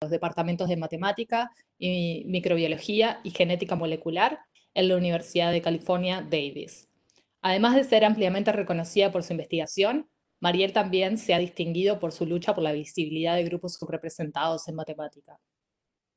los departamentos de matemática y microbiología y genética molecular en la Universidad de California, Davis. Además de ser ampliamente reconocida por su investigación, Mariel también se ha distinguido por su lucha por la visibilidad de grupos subrepresentados en matemática.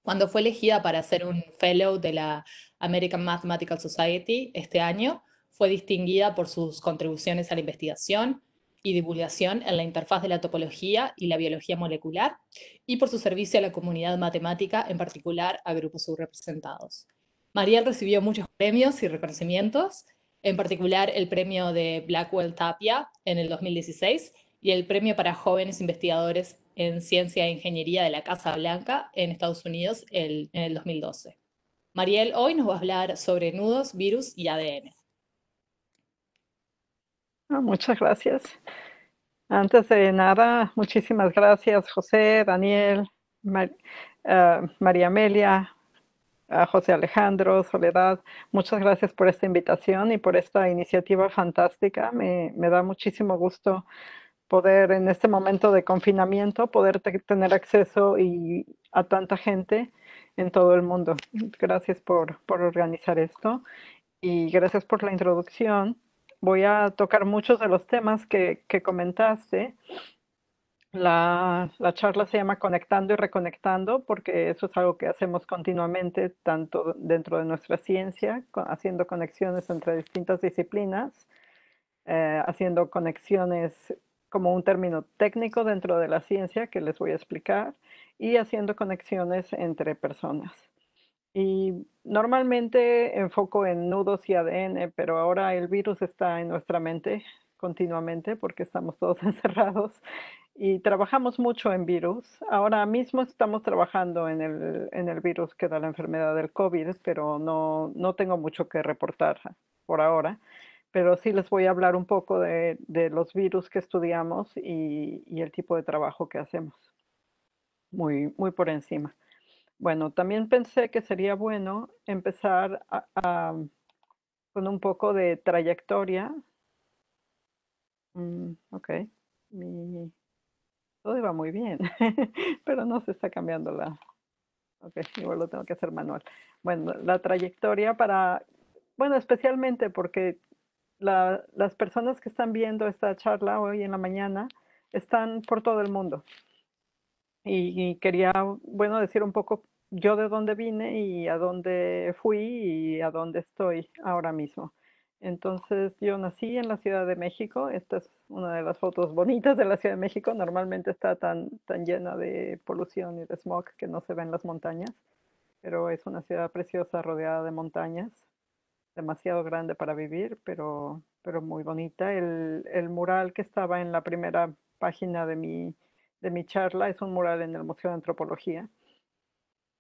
Cuando fue elegida para ser un fellow de la American Mathematical Society este año, fue distinguida por sus contribuciones a la investigación, y divulgación en la interfaz de la topología y la biología molecular, y por su servicio a la comunidad matemática, en particular a grupos subrepresentados. Mariel recibió muchos premios y reconocimientos, en particular el premio de Blackwell Tapia en el 2016 y el premio para jóvenes investigadores en ciencia e ingeniería de la Casa Blanca en Estados Unidos en el 2012. Mariel hoy nos va a hablar sobre nudos, virus y ADN. Ah, muchas gracias. Antes de nada, muchísimas gracias José, Daniel, eh, María Amelia, José Alejandro, Soledad, muchas gracias por esta invitación y por esta iniciativa fantástica. Me, da muchísimo gusto poder en este momento de confinamiento, poder tener acceso y, a tanta gente en todo el mundo. Gracias por, por organizar esto y gracias por la introducción voy a tocar muchos de los temas que, comentaste. La, charla se llama Conectando y Reconectando porque eso es algo que hacemos continuamente, tanto dentro de nuestra ciencia, haciendo conexiones entre distintas disciplinas, eh, haciendo conexiones como un término técnico dentro de la ciencia que les voy a explicar y haciendo conexiones entre personas. Y normalmente enfoco en nudos y ADN, pero ahora el virus está en nuestra mente continuamente porque estamos todos encerrados y trabajamos mucho en virus. Ahora mismo estamos trabajando en el, en el virus que da la enfermedad del COVID, pero no, no tengo mucho que reportar por ahora. Pero sí les voy a hablar un poco de, de los virus que estudiamos y, y, el tipo de trabajo que hacemos, muy, muy por encima. Bueno, también pensé que sería bueno empezar con un poco de trayectoria. Mm, ok, todo iba muy bien, pero no se está cambiando la... Ok, igual lo tengo que hacer manual. Bueno, la trayectoria para... Bueno, especialmente porque las personas que están viendo esta charla hoy en la mañana están por todo el mundo y quería, bueno, decir un poco yo de dónde vine y a dónde fui y a dónde estoy ahora mismo. Entonces yo nací en la Ciudad de México, esta es una de las fotos bonitas de la Ciudad de México, normalmente está tan, tan llena de polución y de smog que no se ven las montañas, pero es una ciudad preciosa rodeada de montañas, demasiado grande para vivir, pero, pero muy bonita. El, el mural que estaba en la primera página de mi, de mi charla es un mural en el Museo de Antropología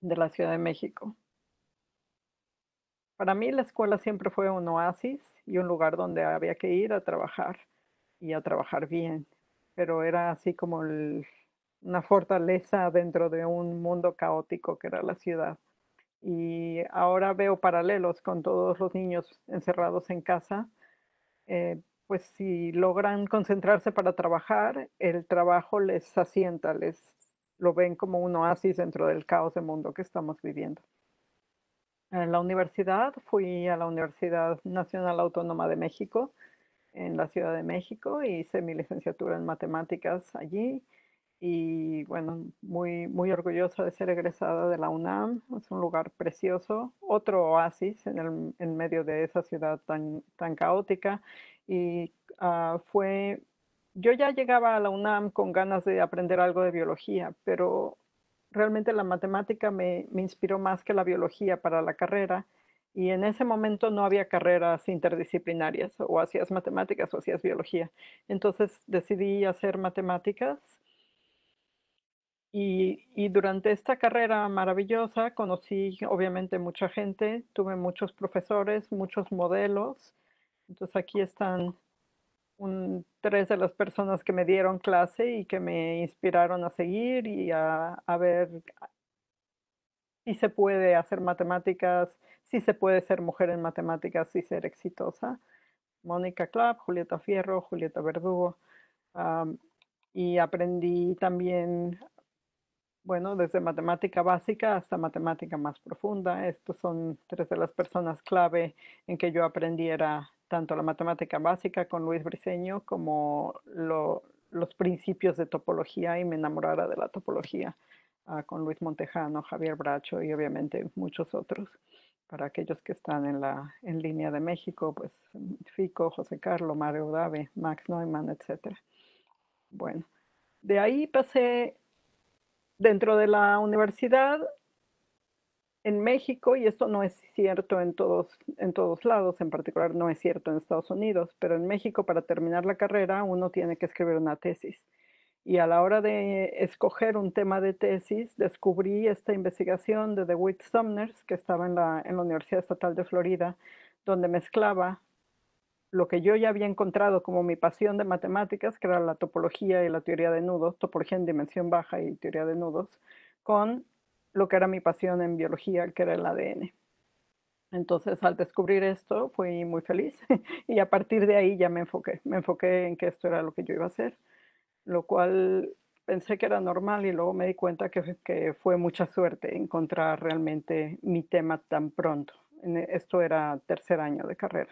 de la Ciudad de México. Para mí la escuela siempre fue un oasis y un lugar donde había que ir a trabajar y a trabajar bien, pero era así como una fortaleza dentro de un mundo caótico que era la ciudad. Y ahora veo paralelos con todos los niños encerrados en casa. Eh, pues si logran concentrarse para trabajar, el trabajo les asienta, les lo ven como un oasis dentro del caos de mundo que estamos viviendo. En la universidad fui a la Universidad Nacional Autónoma de México en la Ciudad de México y hice mi licenciatura en matemáticas allí y bueno, muy, muy orgullosa de ser egresada de la UNAM. Es un lugar precioso, otro oasis en, medio de esa ciudad tan, tan caótica y ah, fue yo ya llegaba a la UNAM con ganas de aprender algo de biología, pero realmente la matemática me, inspiró más que la biología para la carrera y en ese momento no había carreras interdisciplinarias o hacías matemáticas o hacías biología. Entonces decidí hacer matemáticas y, y durante esta carrera maravillosa conocí obviamente mucha gente, tuve muchos profesores, muchos modelos. Entonces aquí están tres de las personas que me dieron clase y que me inspiraron a seguir y a, ver si se puede hacer matemáticas, si se puede ser mujer en matemáticas y ser exitosa. Mónica Clapp, Julieta Fierro, Julieta Verdugo. y aprendí también, bueno, desde matemática básica hasta matemática más profunda. Estos son tres de las personas clave en que yo aprendiera tanto la matemática básica con Luis Briceño como los principios de topología y me enamorara de la topología ah, con Luis Montejano, Javier Bracho y obviamente muchos otros. Para aquellos que están en la en línea de México, pues Fico, José Carlos, Mario Dave, Max Neumann, etc. Bueno, de ahí pasé dentro de la universidad en México, y esto no es cierto en todos, en todos lados, en particular no es cierto en Estados Unidos, pero en México para terminar la carrera uno tiene que escribir una tesis. Y a la hora de escoger un tema de tesis, descubrí esta investigación de DeWitt Sumners, que estaba en la, en la Universidad Estatal de Florida, donde mezclaba lo que yo ya había encontrado como mi pasión de matemáticas, que era la topología y la teoría de nudos, topología en dimensión baja y teoría de nudos, con lo que era mi pasión en biología, que era el ADN. Entonces, al descubrir esto, fui muy feliz y a partir de ahí ya me enfoqué. Me enfoqué en que esto era lo que yo iba a hacer, lo cual pensé que era normal y luego me di cuenta que, que fue mucha suerte encontrar realmente mi tema tan pronto. E, esto era tercer año de carrera.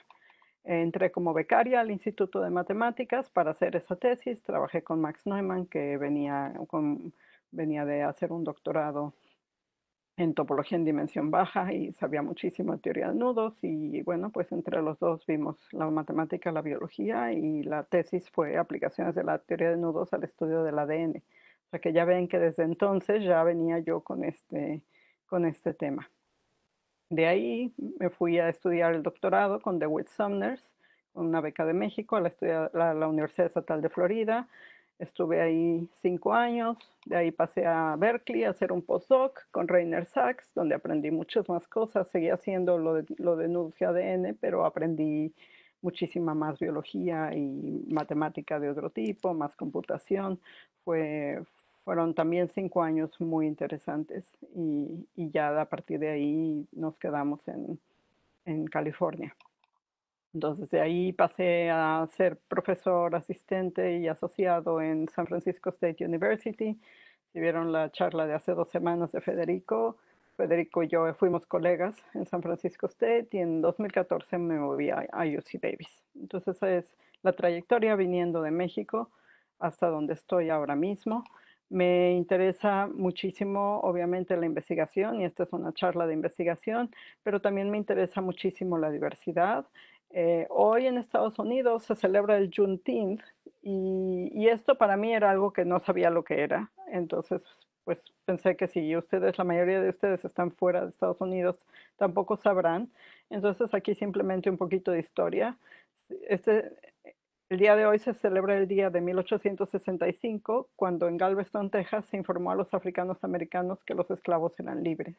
Entré como becaria al Instituto de Matemáticas para hacer esa tesis. Trabajé con Max Neumann, que venía, venía de hacer un doctorado en topología en dimensión baja y sabía muchísimo de teoría de nudos y bueno, pues entre los dos vimos la matemática, la biología y la tesis fue aplicaciones de la teoría de nudos al estudio del ADN. O sea que ya ven que desde entonces ya venía yo con este, con este tema. De ahí me fui a estudiar el doctorado con DeWitt Sumners, con una beca de México a la Universidad Estatal de Florida Estuve ahí cinco años, de ahí pasé a Berkeley a hacer un postdoc con Rainer Sachs, donde aprendí muchas más cosas. Seguí haciendo lo de, lo de ADN, pero aprendí muchísima más biología y matemática de otro tipo, más computación. fueron también cinco años muy interesantes y, y ya a partir de ahí nos quedamos en California. Entonces de ahí pasé a ser profesor asistente y asociado en San Francisco State University. Si vieron la charla de hace dos semanas de Federico, Federico y yo fuimos colegas en San Francisco State y en 2014 me moví a, UC Davis. Entonces esa es la trayectoria viniendo de México hasta donde estoy ahora mismo. Me interesa muchísimo, obviamente, la investigación, y esta es una charla de investigación, pero también me interesa muchísimo la diversidad eh, hoy en Estados Unidos se celebra el Juneteenth y, esto para mí era algo que no sabía lo que era. Entonces, pues pensé que si ustedes, la mayoría de ustedes están fuera de Estados Unidos, tampoco sabrán. Entonces, aquí simplemente un poquito de historia. Este, el día de hoy se celebra el día de 1865, cuando en Galveston, Texas, se informó a los africanos americanos que los esclavos eran libres.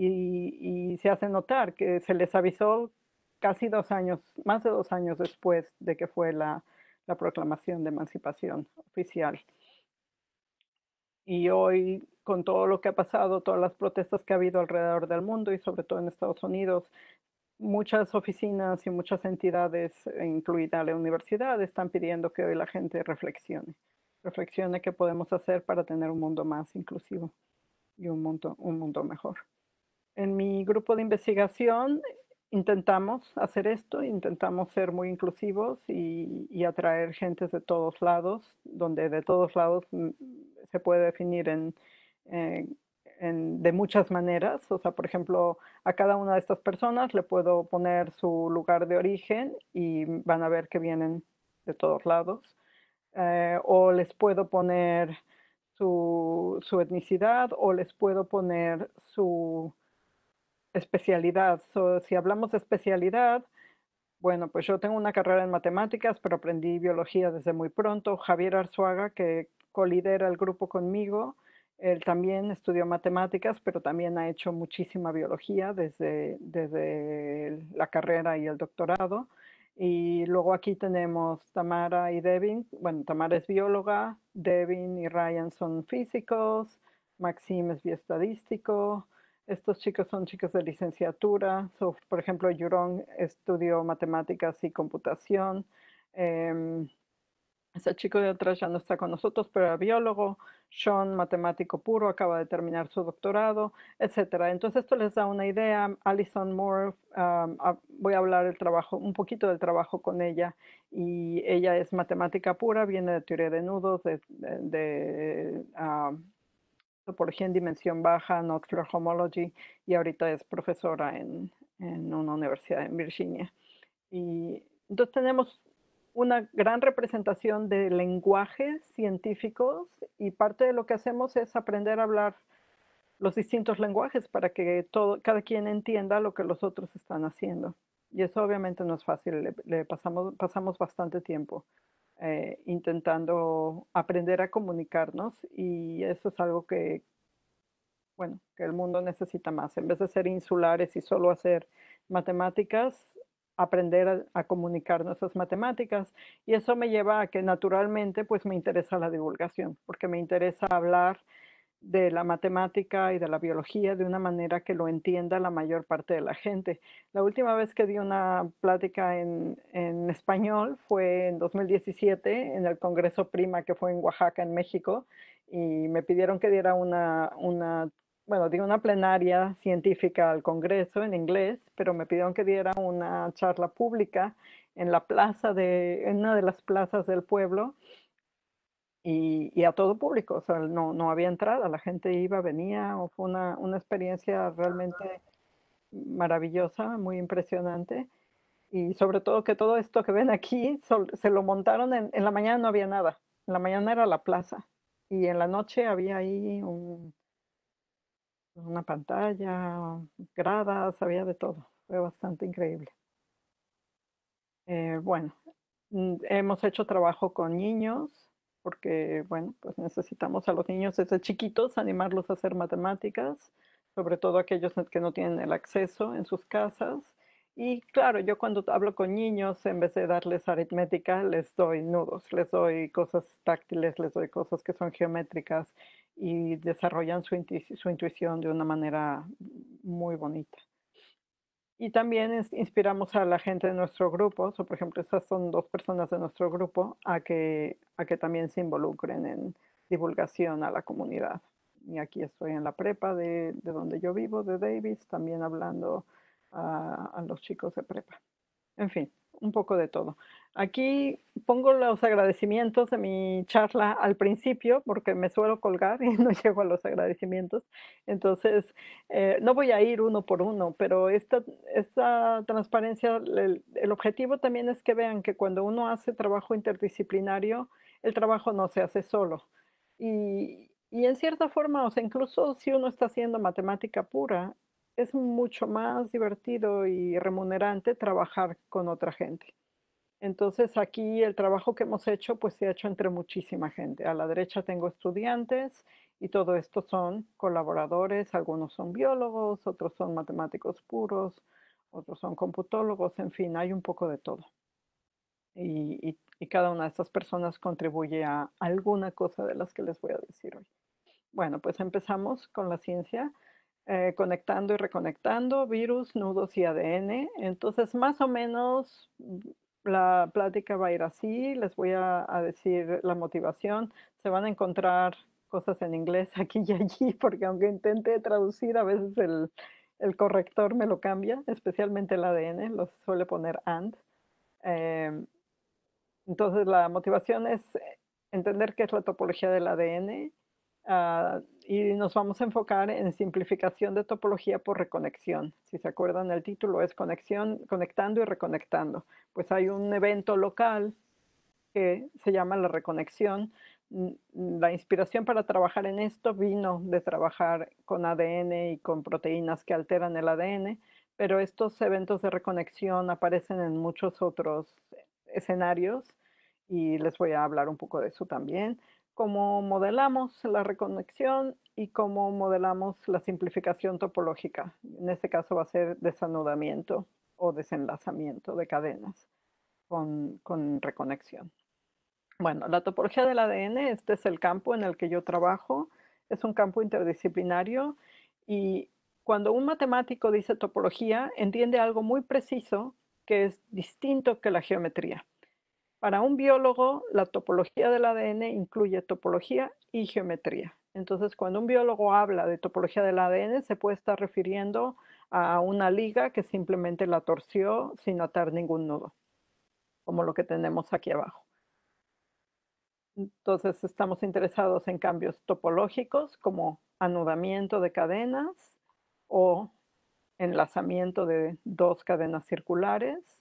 y, se hace notar que se les avisó casi dos años, más de dos años después de que fue la, proclamación de emancipación oficial. Y hoy, con todo lo que ha pasado, todas las protestas que ha habido alrededor del mundo y sobre todo en Estados Unidos, muchas oficinas y muchas entidades, eh, incluida la universidad, están pidiendo que hoy la gente reflexione, reflexione qué podemos hacer para tener un mundo más inclusivo y un mundo, un mundo mejor. En mi grupo de investigación intentamos hacer esto, intentamos ser muy inclusivos y, atraer gentes de todos lados, donde de todos lados mm, se puede definir en, de muchas maneras. O sea, por ejemplo, a cada una de estas personas le puedo poner su lugar de origen y van a ver que vienen de todos lados. Eh, o les puedo poner su etnicidad o les puedo poner su especialidad. si hablamos de especialidad, bueno, pues yo tengo una carrera en matemáticas, pero aprendí biología desde muy pronto. Javier Arzuaga, que colidera el grupo conmigo, él también estudió matemáticas, pero también ha hecho muchísima biología desde, desde la carrera y el doctorado. Y luego aquí tenemos Tamara y Devin. Bueno, Tamara es bióloga, Devin y Ryan son físicos, Maxim es bioestadístico, estos chicos son chicos de licenciatura. por ejemplo, Jurong estudió matemáticas y computación. Em, ese chico de atrás ya no está con nosotros, pero era biólogo. Sean, matemático puro, acaba de terminar su doctorado, etc. Entonces, esto les da una idea. Alison Moore, voy a hablar trabajo, un poquito del trabajo con ella. Y ella es matemática pura, viene de teoría de nudos, de, por en dimensión baja, en for Homology, y ahorita es profesora en, en una universidad en Virginia. Y entonces tenemos una gran representación de lenguajes científicos y parte de lo que hacemos es aprender a hablar los distintos lenguajes para que todo, cada quien entienda lo que los otros están haciendo. Y eso obviamente no es fácil, le, le pasamos, pasamos bastante tiempo. Eh, intentando aprender a comunicarnos y eso es algo que, bueno, que el mundo necesita más. En vez de ser insulares y solo hacer matemáticas, aprender a, a, comunicar nuestras matemáticas y eso me lleva a que naturalmente pues me interesa la divulgación porque me interesa hablar de la matemática y de la biología de una manera que lo entienda la mayor parte de la gente. La última vez que di una plática en, en español fue en 2017 en el Congreso Prima que fue en Oaxaca, en México, y me pidieron que diera una, una bueno, di una plenaria científica al Congreso en inglés, pero me pidieron que diera una charla pública en la plaza en una de las plazas del pueblo y, a todo público, o sea, no, había entrada, la gente iba, venía, fue una, experiencia realmente maravillosa, muy impresionante. Y sobre todo que todo esto que ven aquí se lo montaron en, la mañana, no había nada. En la mañana era la plaza y en la noche había ahí una pantalla, gradas, había de todo. Fue bastante increíble. Eh, bueno, mm, hemos hecho trabajo con niños, porque, bueno, pues necesitamos a los niños desde chiquitos animarlos a hacer matemáticas, sobre todo aquellos que no tienen el acceso en sus casas. Y claro, yo cuando hablo con niños, en vez de darles aritmética, les doy nudos, les doy cosas táctiles, les doy cosas que son geométricas y desarrollan su, su intuición de una manera muy bonita. Y también inspiramos a la gente de nuestro grupo, por ejemplo, estas son dos personas de nuestro grupo, a que, a que también se involucren en divulgación a la comunidad. Y aquí estoy en la prepa de, de donde yo vivo, de Davis, también hablando a, a los chicos de prepa. En fin, un poco de todo. Aquí pongo los agradecimientos de mi charla al principio porque me suelo colgar y no llego a los agradecimientos. Entonces, eh, no voy a ir uno por uno, pero esta, transparencia, el, objetivo también es que vean que cuando uno hace trabajo interdisciplinario, el trabajo no se hace solo. Y, y en cierta forma, o sea, incluso si uno está haciendo matemática pura, es mucho más divertido y remunerante trabajar con otra gente. Entonces aquí el trabajo que hemos hecho pues se ha hecho entre muchísima gente. A la derecha tengo estudiantes y todo esto son colaboradores, algunos son biólogos, otros son matemáticos puros, otros son computólogos, en fin, hay un poco de todo. Y, cada una de estas personas contribuye a alguna cosa de las que les voy a decir hoy. Bueno, pues empezamos con la ciencia. Eh, conectando y reconectando virus, nudos y ADN. Entonces, más o menos la plática va a ir así, les voy a, decir la motivación, se van a encontrar cosas en inglés aquí y allí, porque aunque intente traducir, a veces el, corrector me lo cambia, especialmente el ADN, lo suele poner AND. Em, entonces la motivación es entender qué es la topología del ADN Ah, y nos vamos a enfocar en simplificación de topología por reconexión. Si se acuerdan, el título es conexión, conectando y reconectando. Pues hay un evento local que se llama la reconexión. La inspiración para trabajar en esto vino de trabajar con ADN y con proteínas que alteran el ADN, pero estos eventos de reconexión aparecen en muchos otros escenarios y les voy a hablar un poco de eso también cómo modelamos la reconexión y cómo modelamos la simplificación topológica. En este caso va a ser desanudamiento o desenlazamiento de cadenas con, con reconexión. Bueno, la topología del ADN, este es el campo en el que yo trabajo, es un campo interdisciplinario y cuando un matemático dice topología, entiende algo muy preciso que es distinto que la geometría. Para un biólogo, la topología del ADN incluye topología y geometría. Entonces, cuando un biólogo habla de topología del ADN, se puede estar refiriendo a una liga que simplemente la torció sin atar ningún nudo, como lo que tenemos aquí abajo. Entonces, estamos interesados en cambios topológicos como anudamiento de cadenas o enlazamiento de dos cadenas circulares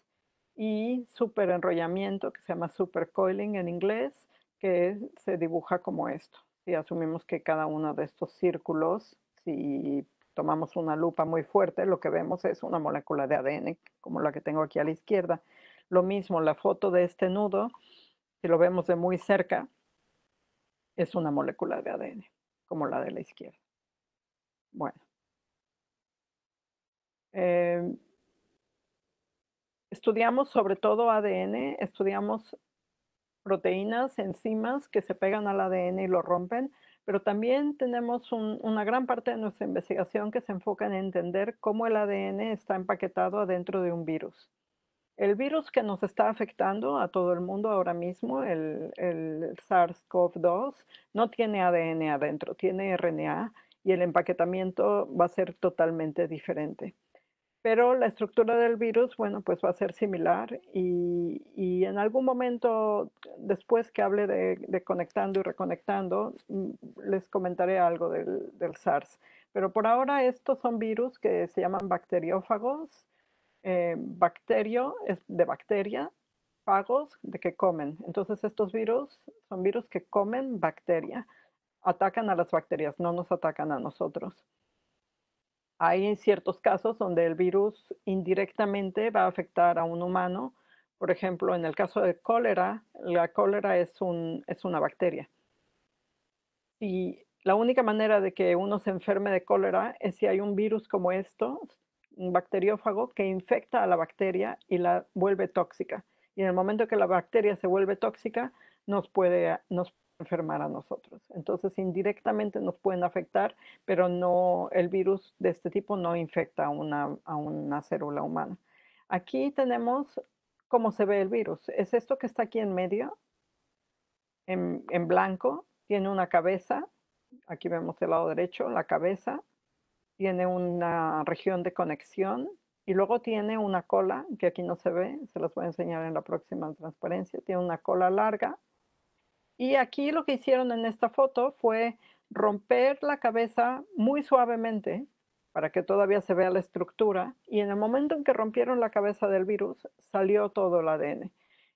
y superenrollamiento, que se llama supercoiling en inglés, que se dibuja como esto. Si asumimos que cada uno de estos círculos, si tomamos una lupa muy fuerte, lo que vemos es una molécula de ADN, como la que tengo aquí a la izquierda. Lo mismo, la foto de este nudo, si lo vemos de muy cerca, es una molécula de ADN, como la de la izquierda. Bueno. Em, estudiamos sobre todo ADN, estudiamos proteínas, enzimas que se pegan al ADN y lo rompen, pero también tenemos una gran parte de nuestra investigación que se enfoca en entender cómo el ADN está empaquetado adentro de un virus. El virus que nos está afectando a todo el mundo ahora mismo, el SARS-CoV-2, no tiene ADN adentro, tiene RNA y el empaquetamiento va a ser totalmente diferente pero la estructura del virus, bueno, pues va a ser similar y, en algún momento después que hable de, conectando y reconectando, mm, les comentaré algo del, SARS. Pero por ahora estos son virus que se llaman bacteriófagos, eh, bacterio es de bacteria, fagos de que comen. Entonces estos virus son virus que comen bacteria, atacan a las bacterias, no nos atacan a nosotros. Hay ciertos casos donde el virus indirectamente va a afectar a un humano. Por ejemplo, en el caso de cólera, la cólera es, es una bacteria. Y la única manera de que uno se enferme de cólera es si hay un virus como esto, un bacteriófago, que infecta a la bacteria y la vuelve tóxica. Y en el momento que la bacteria se vuelve tóxica, nos puede, nos enfermar a nosotros. Entonces, indirectamente nos pueden afectar, pero no, el virus de este tipo no infecta a una, célula humana. Aquí tenemos cómo se ve el virus. Es esto que está aquí en medio, en, en blanco, tiene una cabeza, aquí vemos el lado derecho, la cabeza, tiene una región de conexión y luego tiene una cola, que aquí no se ve, se las voy a enseñar en la próxima transparencia, tiene una cola larga y aquí lo que hicieron en esta foto fue romper la cabeza muy suavemente para que todavía se vea la estructura y en el momento en que rompieron la cabeza del virus salió todo el ADN.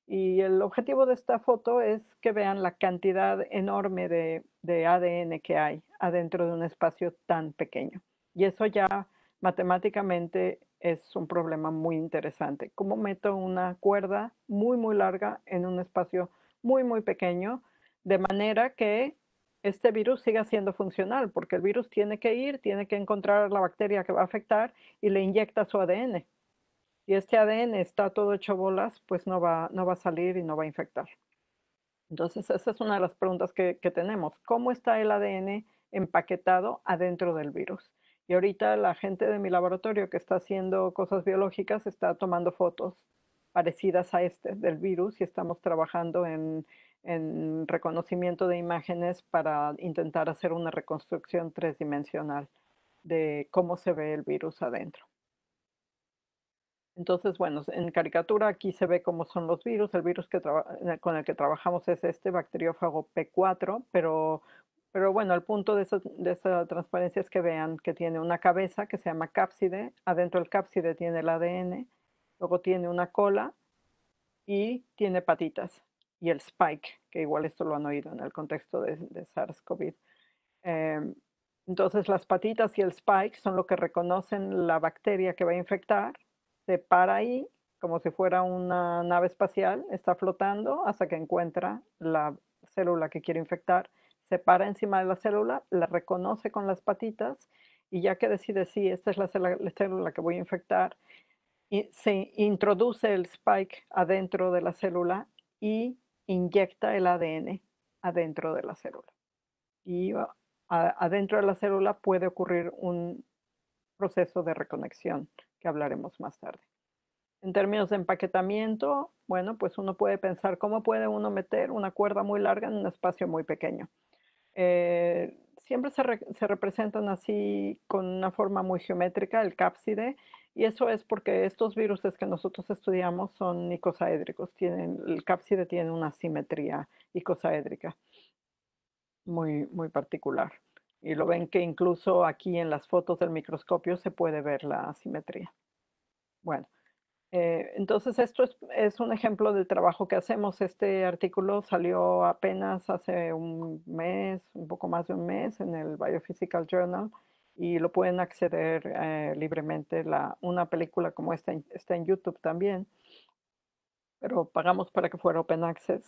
Y el objetivo de esta foto es que vean la cantidad enorme de, ADN que hay adentro de un espacio tan pequeño. Y eso ya matemáticamente es un problema muy interesante. ¿Cómo meto una cuerda muy, muy larga en un espacio muy, muy pequeño de manera que este virus siga siendo funcional, porque el virus tiene que ir, tiene que encontrar la bacteria que va a afectar y le inyecta su ADN. Y este ADN está todo hecho bolas, pues no va, no va a salir y no va a infectar. Entonces, esa es una de las preguntas que, que tenemos. ¿Cómo está el ADN empaquetado adentro del virus? Y ahorita la gente de mi laboratorio que está haciendo cosas biológicas está tomando fotos parecidas a este del virus y estamos trabajando en en reconocimiento de imágenes para intentar hacer una reconstrucción tres-dimensional de cómo se ve el virus adentro. Entonces, bueno, en caricatura aquí se ve cómo son los virus. El virus con el que trabajamos es este bacteriófago P4, pero, pero bueno, el punto de, esa, de esa transparencia es que vean que tiene una cabeza que se llama cápside. Adentro del cápside tiene el ADN, luego tiene una cola y tiene patitas y el spike, que igual esto lo han oído en el contexto de, SARS-CoV. Eh, entonces las patitas y el spike son lo que reconocen la bacteria que va a infectar, se para ahí como si fuera una nave espacial, está flotando hasta que encuentra la célula que quiere infectar, se para encima de la célula, la reconoce con las patitas y ya que decide si sí, esta es la célula que voy a infectar, y se introduce el spike adentro de la célula y inyecta el ADN adentro de la célula. Y uh, adentro de la célula puede ocurrir un proceso de reconexión que hablaremos más tarde. En términos de empaquetamiento, bueno, pues uno puede pensar cómo puede uno meter una cuerda muy larga en un espacio muy pequeño. Eh, siempre se, representan así con una forma muy geométrica, el cápside, y eso es porque estos virus que nosotros estudiamos son icosaédricos, tienen, el cápside tiene una simetría icosaédrica muy, muy particular. Y lo ven que incluso aquí en las fotos del microscopio se puede ver la simetría. Bueno, eh, entonces, esto es, un ejemplo del trabajo que hacemos. Este artículo salió apenas hace un mes, un poco más de un mes, en el Biophysical Journal y lo pueden acceder eh, libremente. La, una película como esta está en YouTube también, pero pagamos para que fuera open access.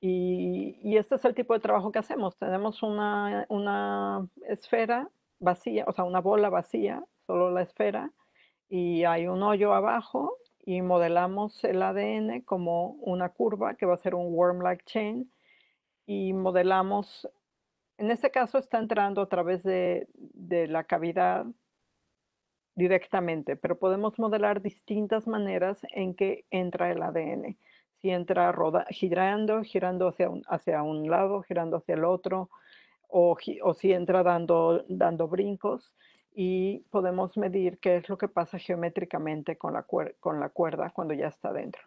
Y, este es el tipo de trabajo que hacemos. Tenemos una, una esfera vacía, o sea, una bola vacía, solo la esfera, y hay un hoyo abajo y modelamos el ADN como una curva que va a ser un worm-like chain y modelamos, en este caso está entrando a través de, la cavidad directamente, pero podemos modelar distintas maneras en que entra el ADN. Si entra girando, girando hacia un, lado, girando hacia el otro, o, o si entra dando, dando brincos y podemos medir qué es lo que pasa geométricamente con la, cuerda cuando ya está dentro.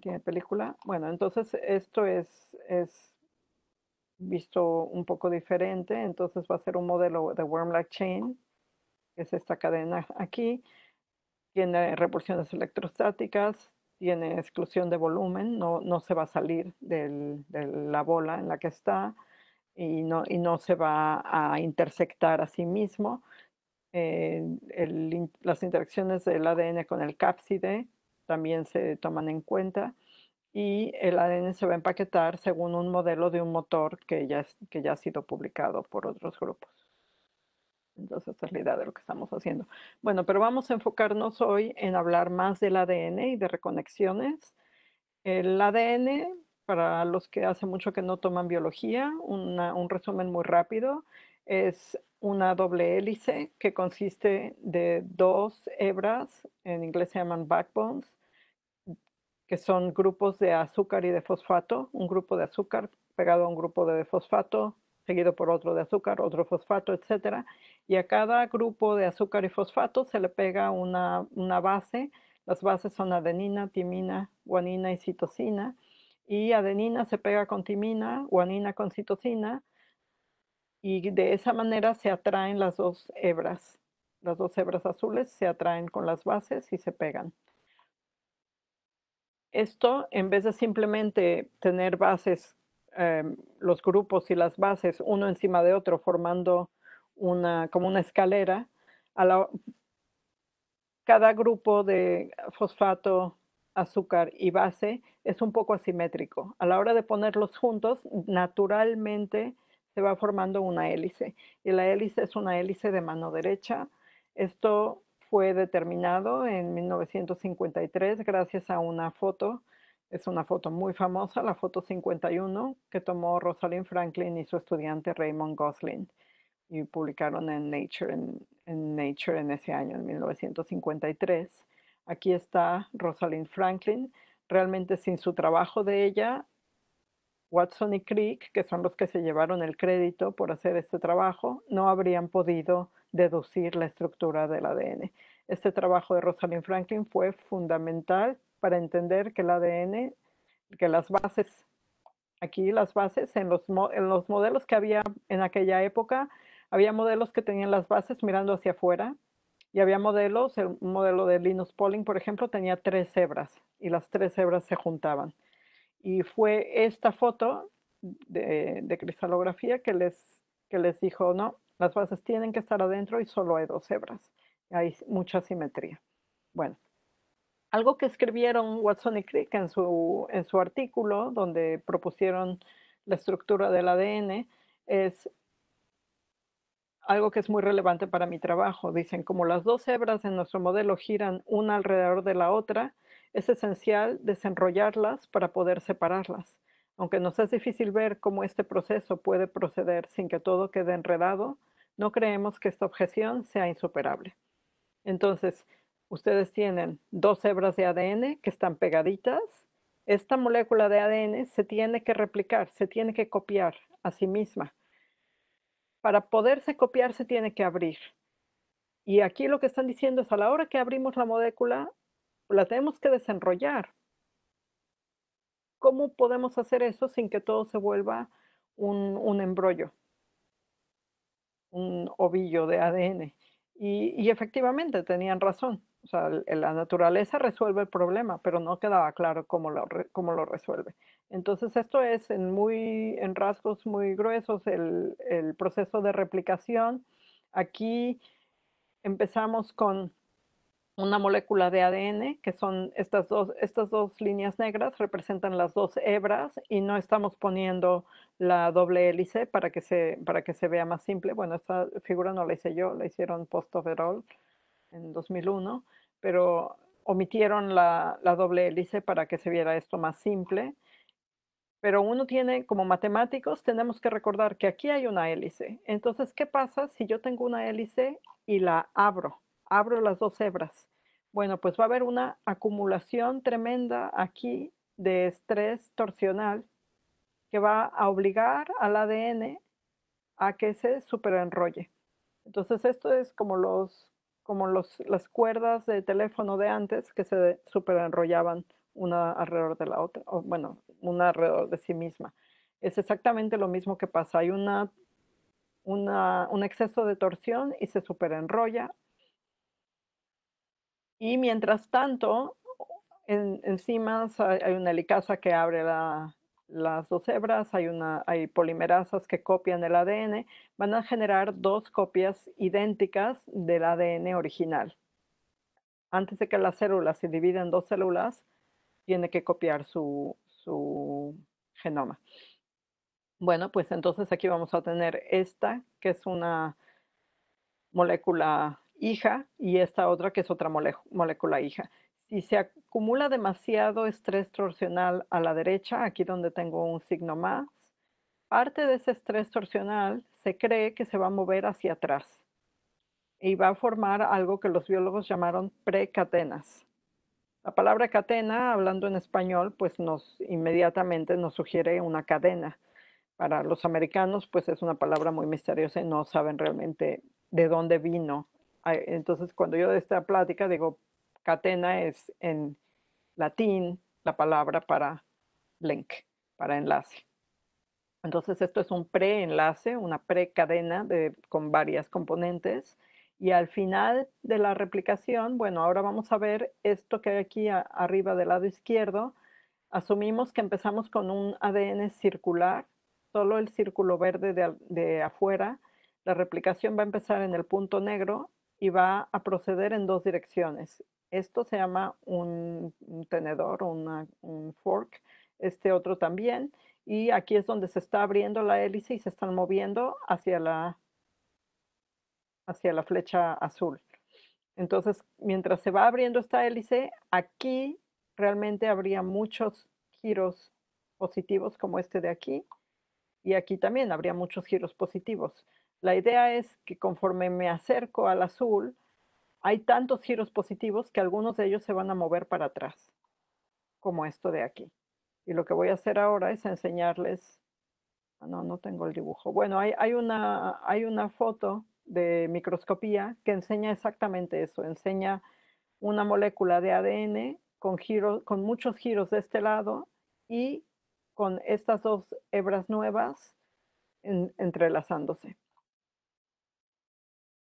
Tiene película. Bueno, entonces esto es, visto un poco diferente. Entonces va a ser un modelo de Wormlike Chain, que es esta cadena aquí. Tiene repulsiones electrostáticas, tiene exclusión de volumen, no, se va a salir de la bola en la que está y no, y no se va a intersectar a sí mismo. Eh, las interacciones del ADN con el cápside también se toman en cuenta y el ADN se va a empaquetar según un modelo de un motor que ya, que ya ha sido publicado por otros grupos. Entonces, esta es la idea de lo que estamos haciendo. Bueno, pero vamos a enfocarnos hoy en hablar más del ADN y de reconexiones. El ADN, para los que hace mucho que no toman biología, un resumen muy rápido, es una doble hélice que consiste de dos hebras, en inglés se llaman backbones, que son grupos de azúcar y de fosfato, un grupo de azúcar pegado a un grupo de fosfato, seguido por otro de azúcar, otro fosfato, etcétera, y a cada grupo de azúcar y fosfato se le pega una, base. Las bases son adenina, timina, guanina y citosina. Y adenina se pega con timina, guanina con citosina. Y de esa manera se atraen las dos hebras. Las dos hebras azules se atraen con las bases y se pegan. Esto, en vez de simplemente tener bases, em, los grupos y las bases uno encima de otro formando una, como una escalera. A cada grupo de fosfato, azúcar y base es un poco asimétrico. A la hora de ponerlos juntos, naturalmente se va formando una hélice. Y la hélice es una hélice de mano derecha. Esto fue determinado en 1953 gracias a una foto. Es una foto muy famosa, la foto 51, que tomó Rosalind Franklin y su estudiante Raymond Gosling y publicaron en Nature en, en, Nature en ese año, en 1953. Aquí está Rosalind Franklin. Realmente sin su trabajo de ella, Watson y Crick, que son los que se llevaron el crédito por hacer este trabajo, no habrían podido deducir la estructura del ADN. Este trabajo de Rosalind Franklin fue fundamental para entender que el ADN, que las bases, aquí las bases en los, en los modelos que había en aquella época, había modelos que tenían las bases mirando hacia afuera y había modelos, el eh, modelo de Linus Pauling, por ejemplo, tenía tres hebras y las tres hebras se juntaban. Y fue esta foto de, cristalografía que les, que les dijo, no, las bases tienen que estar adentro y solo hay dos hebras. Hay mucha simetría. Bueno, algo que escribieron Watson y Crick en su, en su artículo, donde propusieron la estructura del ADN, es algo que es muy relevante para mi trabajo. Dicen, como las dos hebras en nuestro modelo giran una alrededor de la otra, es esencial desenrollarlas para poder separarlas. Aunque nos es difícil ver cómo este proceso puede proceder sin que todo quede enredado, no creemos que esta objeción sea insuperable. Entonces, ustedes tienen dos hebras de ADN que están pegaditas. Esta molécula de ADN se tiene que replicar, se tiene que copiar a sí misma para poderse copiar se tiene que abrir. Y aquí lo que están diciendo es a la hora que abrimos la molécula, la tenemos que desenrollar. ¿Cómo podemos hacer eso sin que todo se vuelva un, embrollo, un ovillo de ADN? y efectivamente tenían razón. O sea, la naturaleza resuelve el problema, pero no quedaba claro cómo lo, lo resuelve. Entonces, esto es en, muy, en rasgos muy gruesos el, el proceso de replicación. Aquí empezamos con una molécula de ADN, que son estas dos, estas dos líneas negras, representan las dos hebras y no estamos poniendo la doble hélice para que se, para que se vea más simple. Bueno, esta figura no la hice yo, la hicieron post en 2001, pero omitieron la, doble hélice para que se viera esto más simple. Pero uno tiene, como matemáticos, tenemos que recordar que aquí hay una hélice. Entonces, ¿qué pasa si yo tengo una hélice y la abro? Abro las dos hebras. Bueno, pues va a haber una acumulación tremenda aquí de estrés torsional que va a obligar al ADN a que se superenrolle. Entonces, esto es como los como los, las cuerdas de teléfono de antes que se superenrollaban una alrededor de la otra, o bueno, una alrededor de sí misma. Es exactamente lo mismo que pasa. Hay una, una un exceso de torsión y se superenrolla. Y mientras tanto, encima hay una helicasa que abre la, las dos hebras, hay, polimerasas que copian el ADN, van a generar dos copias idénticas del ADN original. Antes de que las células se divida en dos células, tiene que copiar su genoma. Bueno, pues entonces aquí vamos a tener esta, que es una molécula hija, y esta otra, que es otra molécula hija si se acumula demasiado estrés torsional a la derecha, aquí donde tengo un signo más, parte de ese estrés torsional se cree que se va a mover hacia atrás y va a formar algo que los biólogos llamaron precatenas. La palabra catena, hablando en español, pues nos inmediatamente nos sugiere una cadena. Para los americanos, pues es una palabra muy misteriosa y no saben realmente de dónde vino. Entonces, cuando yo de esta plática digo Catena es en latín la palabra para link, para enlace. Entonces esto es un preenlace, una precadena con varias componentes. Y al final de la replicación, bueno, ahora vamos a ver esto que hay aquí arriba del lado izquierdo. Asumimos que empezamos con un ADN circular, solo el círculo verde de afuera. La replicación va a empezar en el punto negro y va a proceder en dos direcciones. Esto se llama un, tenedor o un fork, este otro también. Y aquí es donde se está abriendo la hélice y se están moviendo hacia la, hacia la flecha azul. Entonces, mientras se va abriendo esta hélice, aquí realmente habría muchos giros positivos como este de aquí. Y aquí también habría muchos giros positivos. La idea es que conforme me acerco al azul, hay tantos giros positivos que algunos de ellos se van a mover para atrás, como esto de aquí. Y lo que voy a hacer ahora es enseñarles, ah, no, no tengo el dibujo. Bueno, hay, una, hay una foto de microscopía que enseña exactamente eso, enseña una molécula de ADN con, giros, con muchos giros de este lado y con estas dos hebras nuevas entrelazándose.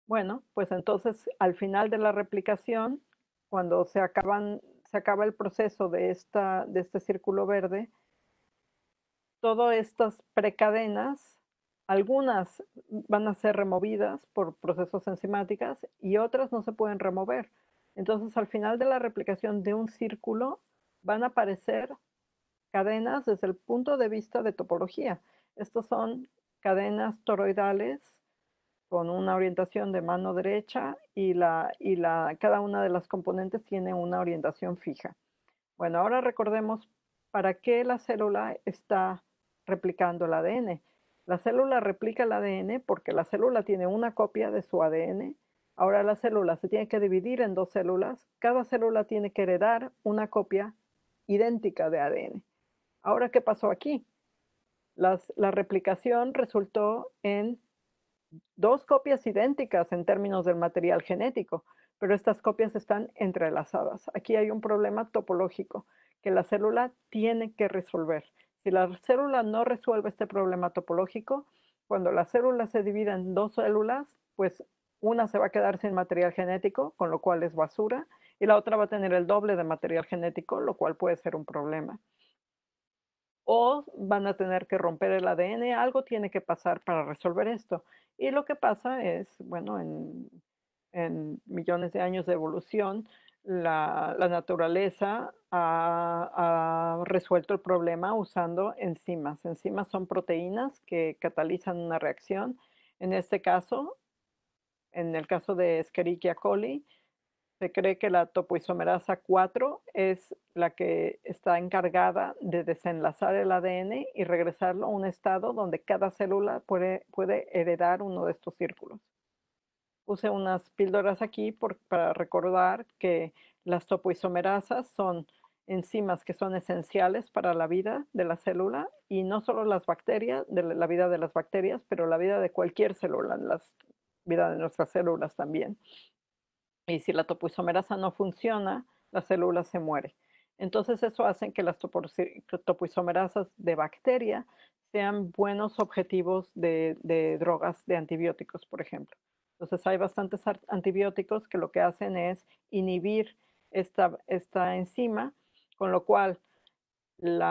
Bueno, pues entonces al final de la replicación, cuando se, acaban, se acaba el proceso de, de este círculo verde, todas estas precadenas, algunas van a ser removidas por procesos enzimáticos y otras no se pueden remover. Entonces al final de la replicación de un círculo van a aparecer cadenas desde el punto de vista de topología. Estas son cadenas toroidales con una orientación de mano derecha y, la, la, cada una de las componentes tiene una orientación fija. Bueno, ahora recordemos para qué la célula está replicando el ADN. La célula replica el ADN porque la célula tiene una copia de su ADN. Ahora la célula se tiene que dividir en dos células. Cada célula tiene que heredar una copia idéntica de ADN. Ahora, ¿qué pasó aquí? la replicación resultó en dos copias idénticas en términos del material genético, pero estas copias están entrelazadas. Aquí hay un problema topológico que la célula tiene que resolver. Si la célula no resuelve este problema topológico, cuando la célula se divide en dos células, pues una se va a quedar sin material genético, con lo cual es basura, y la otra va a tener el doble de material genético, lo cual puede ser un problema o van a tener que romper el ADN, algo tiene que pasar para resolver esto. Y lo que pasa es, bueno, en, millones de años de evolución, la, naturaleza ha, ha, resuelto el problema usando enzimas. Enzimas son proteínas que catalizan una reacción. En este caso, en el caso de Escherichia coli, se cree que la topoisomerasa 4 es la que está encargada de desenlazar el ADN y regresarlo a un estado donde cada célula puede, puede heredar uno de estos círculos. Puse unas píldoras aquí para recordar que las topoisomerasas son enzimas que son esenciales para la vida de la célula y no solo las bacterias, de la vida de las bacterias, pero la vida de cualquier célula, la vida de nuestras células también. Y si la topoisomerasa no funciona, la célula se muere. Entonces eso hace que las topoisomerasas de bacteria sean buenos objetivos de, drogas, de antibióticos, por ejemplo. Entonces hay bastantes antibióticos que lo que hacen es inhibir esta, enzima, con lo cual el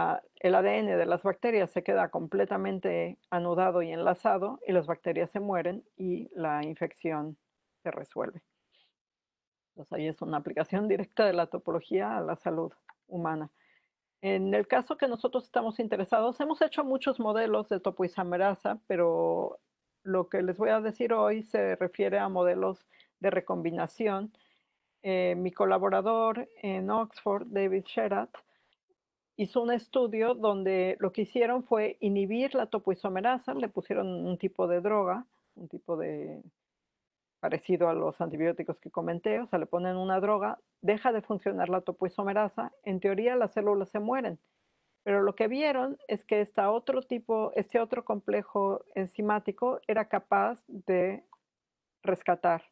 ADN de las bacterias se queda completamente anudado y enlazado y las bacterias se mueren y la infección se resuelve. Entonces ahí es una aplicación directa de la topología a la salud humana. En el caso que nosotros estamos interesados, hemos hecho muchos modelos de topoisomerasa, pero lo que les voy a decir hoy se refiere a modelos de recombinación. Eh, mi colaborador en Oxford, David Sherat, hizo un estudio donde lo que hicieron fue inhibir la topoisomerasa, le pusieron un tipo de droga, un tipo de parecido a los antibióticos que comenté, o sea, le ponen una droga, deja de funcionar la topoisomerasa, en teoría las células se mueren, pero lo que vieron es que esta otro tipo, este otro complejo enzimático era capaz de rescatar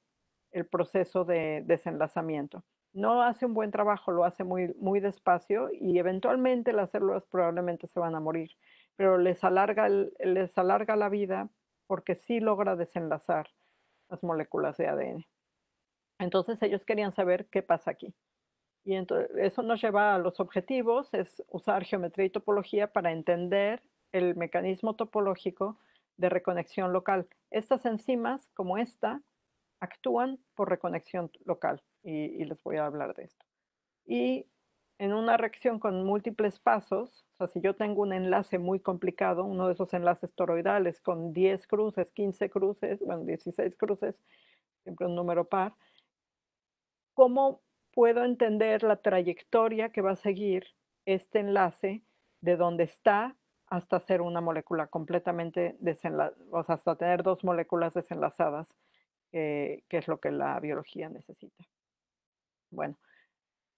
el proceso de desenlazamiento. No hace un buen trabajo, lo hace muy, muy despacio y eventualmente las células probablemente se van a morir, pero les alarga, les alarga la vida porque sí logra desenlazar las moléculas de ADN. Entonces ellos querían saber qué pasa aquí. Y entonces, eso nos lleva a los objetivos, es usar geometría y topología para entender el mecanismo topológico de reconexión local. Estas enzimas, como esta, actúan por reconexión local y, y les voy a hablar de esto. Y en una reacción con múltiples pasos, o sea, si yo tengo un enlace muy complicado, uno de esos enlaces toroidales con 10 cruces, 15 cruces, bueno, 16 cruces, siempre un número par, ¿cómo puedo entender la trayectoria que va a seguir este enlace de donde está hasta ser una molécula completamente desenlazada, o sea, hasta tener dos moléculas desenlazadas, eh, que es lo que la biología necesita? Bueno,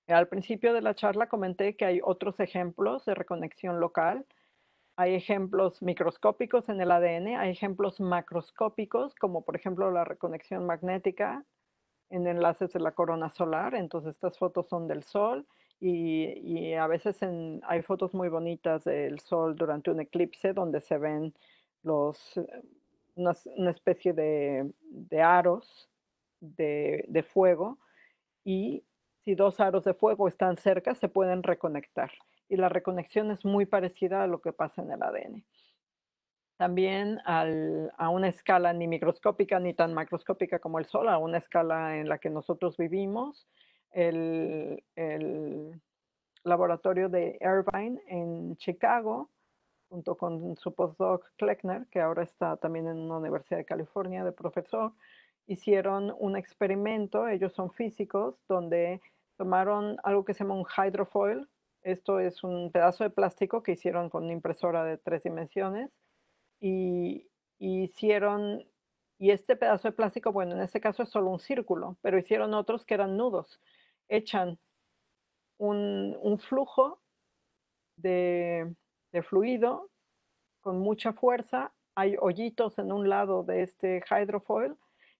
al principio de la charla comenté que hay otros ejemplos de reconexión local. Hay ejemplos microscópicos en el ADN, hay ejemplos macroscópicos, como por ejemplo la reconexión magnética en enlaces de la corona solar. Entonces estas fotos son del Sol y, a veces hay fotos muy bonitas del Sol durante un eclipse donde se ven los, eh, una, especie de, aros de, de fuego y si dos aros de fuego están cerca, se pueden reconectar. Y la reconexión es muy parecida a lo que pasa en el ADN. También a una escala ni microscópica ni tan macroscópica como el Sol, a una escala en la que nosotros vivimos, el, el laboratorio de Irvine en Chicago, junto con su postdoc Kleckner, que ahora está también en una universidad de California de profesor, hicieron un experimento, ellos son físicos, donde tomaron algo que se llama un hydrofoil. Esto es un pedazo de plástico que hicieron con una impresora de tres dimensiones y, hicieron, y este pedazo de plástico, bueno, en este caso es solo un círculo, pero hicieron otros que eran nudos. Echan un, flujo de, de fluido con mucha fuerza. Hay hoyitos en un lado de este hydrofoil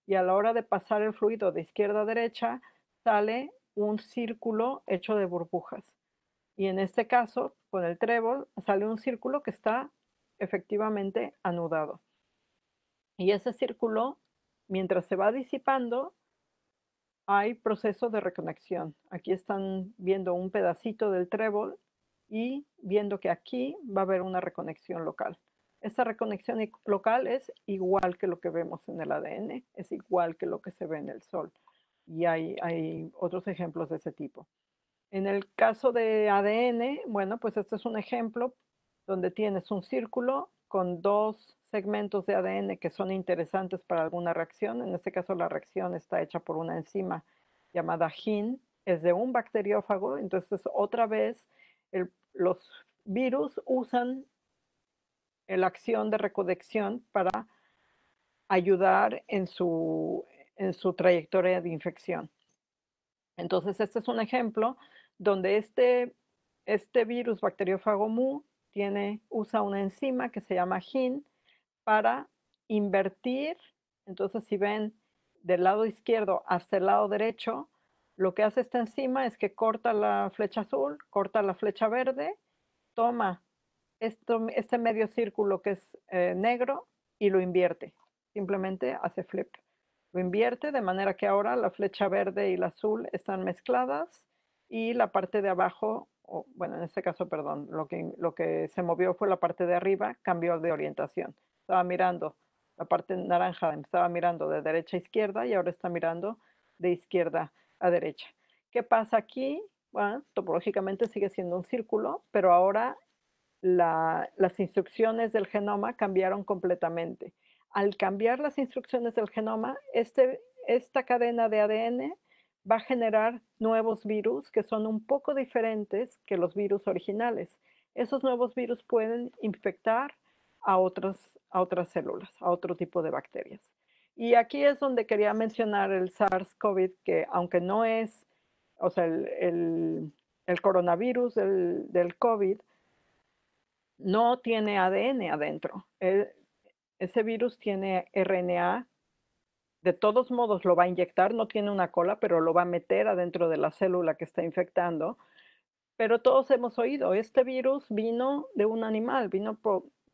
y a la hora de pasar el fluido de izquierda a derecha sale un círculo hecho de burbujas. Y en este caso, con el trébol, sale un círculo que está efectivamente anudado. Y ese círculo, mientras se va disipando, hay proceso de reconexión. Aquí están viendo un pedacito del trébol y viendo que aquí va a haber una reconexión local. Esta reconexión local es igual que lo que vemos en el ADN, es igual que lo que se ve en el Sol y hay, otros ejemplos de ese tipo. En el caso de ADN, bueno, pues este es un ejemplo donde tienes un círculo con dos segmentos de ADN que son interesantes para alguna reacción. En este caso, la reacción está hecha por una enzima llamada HIN, es de un bacteriófago. Entonces, otra vez, los virus usan la acción de recolección para ayudar en su, en su trayectoria de infección. Entonces, este es un ejemplo donde este, este virus bacteriófago MU tiene, usa una enzima que se llama GIN para invertir. Entonces, si ven del lado izquierdo hasta el lado derecho, lo que hace esta enzima es que corta la flecha azul, corta la flecha verde, toma este medio círculo que es eh, negro y lo invierte. Simplemente hace flip invierte, de manera que ahora la flecha verde y la azul están mezcladas y la parte de abajo, bueno, en este caso, perdón, lo que, lo que se movió fue la parte de arriba, cambió de orientación. Estaba mirando la parte naranja, estaba mirando de derecha a izquierda y ahora está mirando de izquierda a derecha. ¿Qué pasa aquí? Bueno, topológicamente sigue siendo un círculo, pero ahora las instrucciones del genoma cambiaron completamente al cambiar las instrucciones del genoma, este, esta cadena de ADN va a generar nuevos virus que son un poco diferentes que los virus originales. Esos nuevos virus pueden infectar a otras, otras células, a otro tipo de bacterias. Y aquí es donde quería mencionar el SARS-CoV, que aunque no es, o sea, el, coronavirus del COVID, no tiene ADN adentro. Ese virus tiene RNA, de todos modos lo va a inyectar, no tiene una cola, pero lo va a meter adentro de la célula que está infectando. Pero todos hemos oído, este virus vino de un animal, vino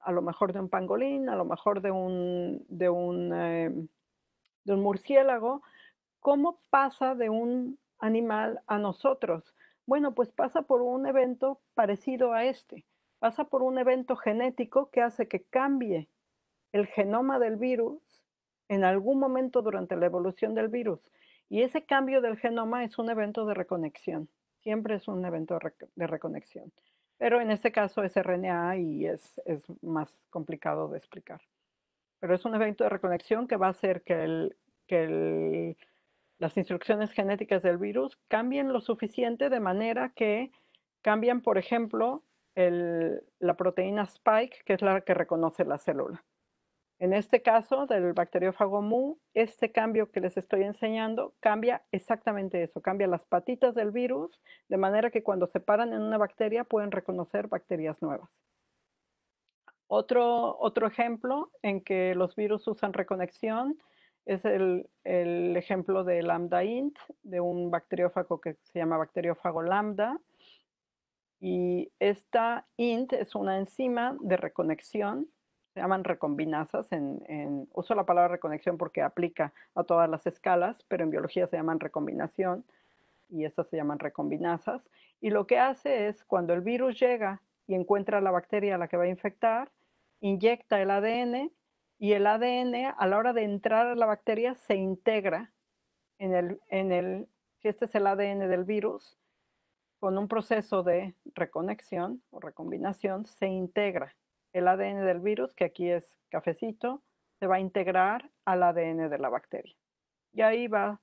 a lo mejor de un pangolín, a lo mejor de un, em, de un murciélago. ¿Cómo pasa de un animal a nosotros? Bueno, pues pasa por un evento parecido a este, pasa por un evento genético que hace que cambie el genoma del virus en algún momento durante la evolución del virus. Y ese cambio del genoma es un evento de reconexión. Siempre es un evento de reconexión. Pero en este caso es RNA y es, más complicado de explicar. Pero es un evento de reconexión que va a hacer que, el, las instrucciones genéticas del virus cambien lo suficiente de manera que cambian, por ejemplo, la proteína spike, que es la que reconoce la célula. En este caso del bacteriófago mu, este cambio que les estoy enseñando cambia exactamente eso, cambia las patitas del virus, de manera que cuando se paran en una bacteria pueden reconocer bacterias nuevas. Otro, ejemplo en que los virus usan reconexión es el, el ejemplo de lambda int, de un bacteriófago que se llama bacteriófago lambda. Y esta int es una enzima de reconexión se llaman recombinazas, en, uso la palabra reconexión porque aplica a todas las escalas, pero en biología se llaman recombinación y estas se llaman recombinazas. Y lo que hace es cuando el virus llega y encuentra la bacteria a la que va a infectar, inyecta el ADN y el ADN a la hora de entrar a la bacteria se integra en el, en el si este es el ADN del virus, con un proceso de reconexión o recombinación, se integra el ADN del virus, que aquí es cafecito, se va a integrar al ADN de la bacteria. Y ahí va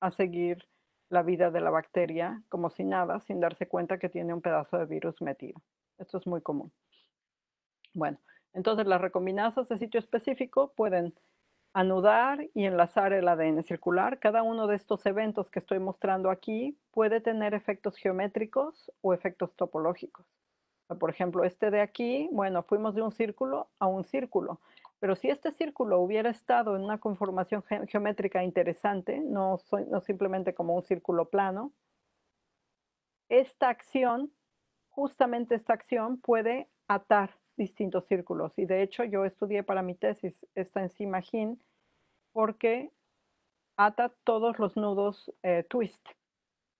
a seguir la vida de la bacteria como si nada, sin darse cuenta que tiene un pedazo de virus metido. Esto es muy común. Bueno, entonces las recombinasas de sitio específico pueden anudar y enlazar el ADN circular. Cada uno de estos eventos que estoy mostrando aquí puede tener efectos geométricos o efectos topológicos. Por ejemplo, este de aquí, bueno, fuimos de un círculo a un círculo, pero si este círculo hubiera estado en una conformación geométrica interesante, no, simplemente como un círculo plano, esta acción, justamente esta acción puede atar distintos círculos. Y de hecho yo estudié para mi tesis esta enzima GIN porque ata todos los nudos eh, twist.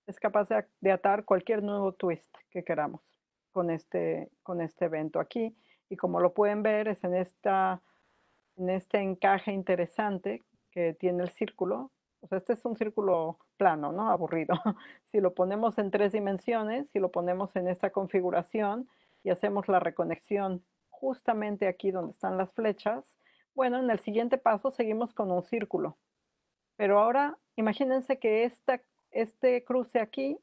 Es capaz de atar cualquier nudo twist que queramos con este, con este evento aquí. Y como lo pueden ver, es en, esta, en este encaje interesante que tiene el círculo. O sea, este es un círculo plano, ¿no? Aburrido. Si lo ponemos en tres dimensiones, si lo ponemos en esta configuración y hacemos la reconexión justamente aquí donde están las flechas, bueno, en el siguiente paso seguimos con un círculo. Pero ahora imagínense que esta, este cruce aquí,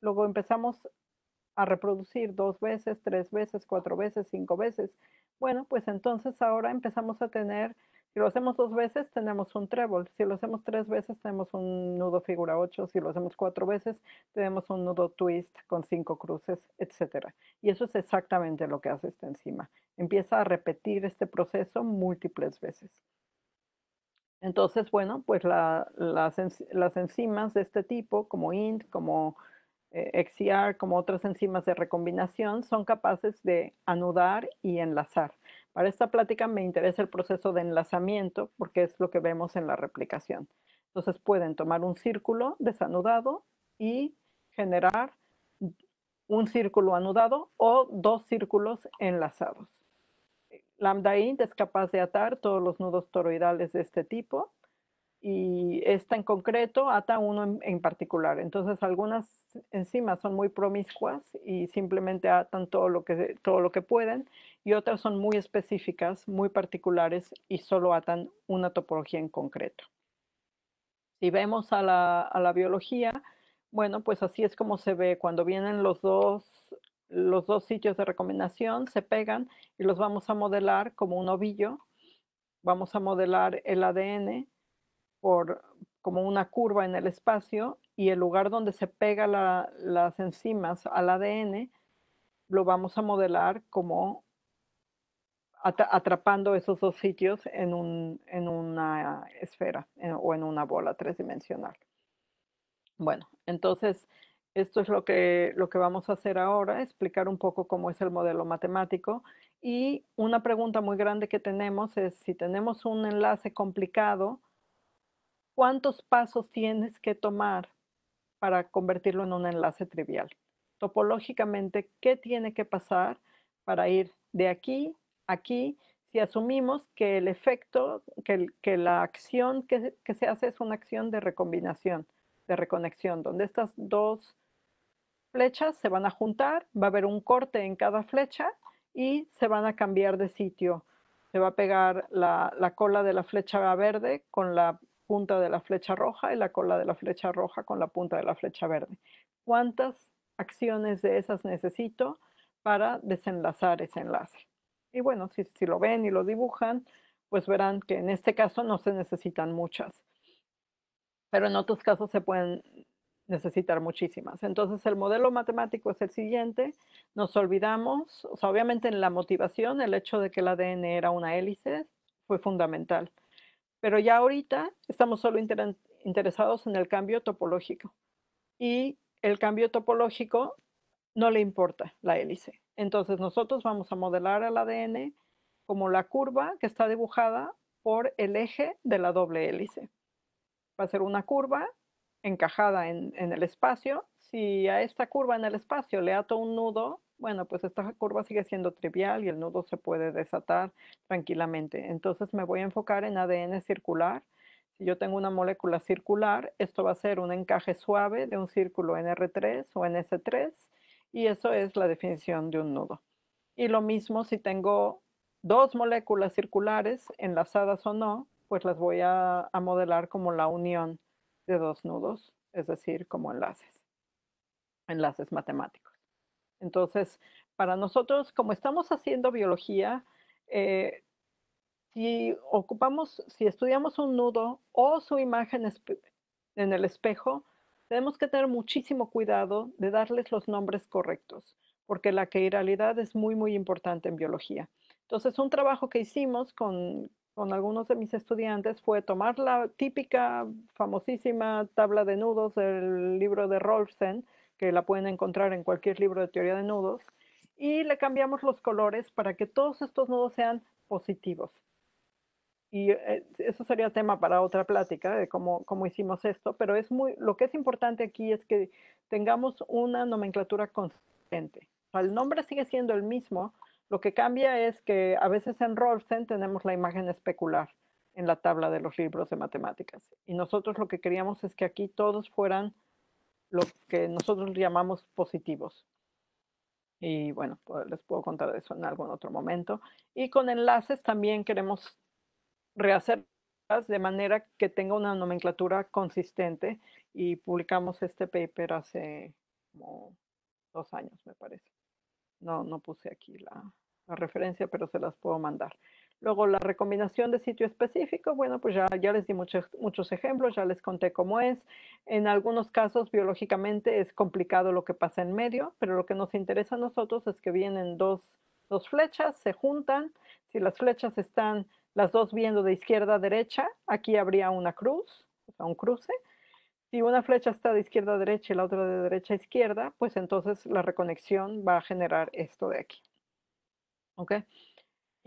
luego empezamos a reproducir dos veces, tres veces, cuatro veces, cinco veces. Bueno, pues entonces ahora empezamos a tener, si lo hacemos dos veces, tenemos un trébol, si lo hacemos tres veces, tenemos un nudo figura 8, si lo hacemos cuatro veces, tenemos un nudo twist con cinco cruces, etc. Y eso es exactamente lo que hace esta enzima. Empieza a repetir este proceso múltiples veces. Entonces, bueno, pues las, las enzimas de este tipo, como INT, como eh, XCR como otras enzimas de recombinación son capaces de anudar y enlazar. Para esta plática me interesa el proceso de enlazamiento porque es lo que vemos en la replicación. Entonces pueden tomar un círculo desanudado y generar un círculo anudado o dos círculos enlazados. Lambda Int es capaz de atar todos los nudos toroidales de este tipo y esta en concreto ata uno en, particular. Entonces algunas enzimas son muy promiscuas y simplemente atan todo lo, que, todo lo que pueden y otras son muy específicas, muy particulares y solo atan una topología en concreto. Si vemos a la, biología, bueno, pues así es como se ve cuando vienen los dos los dos sitios de recomendación se pegan y los vamos a modelar como un ovillo. Vamos a modelar el ADN como una curva en el espacio y el lugar donde se pega las enzimas al ADN lo vamos a modelar como atrapando esos dos sitios en, una esfera eh, o en una bola tridimensional. Bueno, entonces esto es lo que, lo que vamos a hacer ahora, explicar un poco cómo es el modelo matemático. Y una pregunta muy grande que tenemos es si tenemos un enlace complicado, cuántos pasos tienes que tomar para convertirlo en un enlace trivial. Topológicamente, ¿qué tiene que pasar para ir de aquí a aquí? Si asumimos que el efecto, que, la acción que, se hace es una acción de recombinación, de reconexión, donde estas dos flechas se van a juntar, va a haber un corte en cada flecha y se van a cambiar de sitio. Se va a pegar la cola de la flecha verde con la punta de la flecha roja y la cola de la flecha roja con la punta de la flecha verde. ¿Cuántas acciones de esas necesito para desenlazar ese enlace? Y bueno, si, lo ven y lo dibujan, pues verán que en este caso no se necesitan muchas, pero en otros casos se pueden necesitar muchísimas. Entonces el modelo matemático es el siguiente, nos olvidamos, o sea, obviamente en la motivación el hecho de que el ADN era una hélice fue fundamental. Pero ya ahorita estamos solo interesados en el cambio topológico y el cambio topológico no le importa la hélice. Entonces nosotros vamos a modelar el ADN como la curva que está dibujada por el eje de la doble hélice. Va a ser una curva encajada en, en el espacio. Si a esta curva en el espacio le ato un nudo, bueno, pues esta curva sigue siendo trivial y el nudo se puede desatar tranquilamente. Entonces me voy a enfocar en ADN circular. Si yo tengo una molécula circular, esto va a ser un encaje suave de un círculo NR3 o NS3 y eso es la definición de un nudo. Y lo mismo si tengo dos moléculas circulares enlazadas o no, pues las voy a, a modelar como la unión de dos nudos, es decir, como enlaces, enlaces matemáticos. Entonces, para nosotros, como estamos haciendo biología, eh, si ocupamos, si estudiamos un nudo o su imagen en el espejo, tenemos que tener muchísimo cuidado de darles los nombres correctos, porque la quiralidad es muy, muy importante en biología. Entonces, un trabajo que hicimos con, con algunos de mis estudiantes fue tomar la típica, famosísima tabla de nudos del libro de Rolfsen que la pueden encontrar en cualquier libro de teoría de nudos, y le cambiamos los colores para que todos estos nudos sean positivos. Y eh, eso sería tema para otra plática de cómo, hicimos esto, pero es muy, lo que es importante aquí es que tengamos una nomenclatura consistente. el nombre sigue siendo el mismo, lo que cambia es que a veces en Rolfsen tenemos la imagen especular en la tabla de los libros de matemáticas. Y nosotros lo que queríamos es que aquí todos fueran lo que nosotros llamamos positivos. Y bueno, pues, les puedo contar de eso en algún otro momento. Y con enlaces también queremos rehacerlas de manera que tenga una nomenclatura consistente y publicamos este paper hace como dos años, me parece. No, no puse aquí la referencia, pero se las puedo mandar. Luego la recombinación de sitio específico, bueno, pues ya, ya les di muchos, ejemplos, ya les conté cómo es. En algunos casos biológicamente es complicado lo que pasa en medio, pero lo que nos interesa a nosotros es que vienen dos, dos flechas, se juntan. Si las flechas están las dos viendo de izquierda a derecha, aquí habría una cruz, o un cruce. Si una flecha está de izquierda a derecha y la otra de derecha a izquierda, pues entonces la reconexión va a generar esto de aquí. ¿Ok?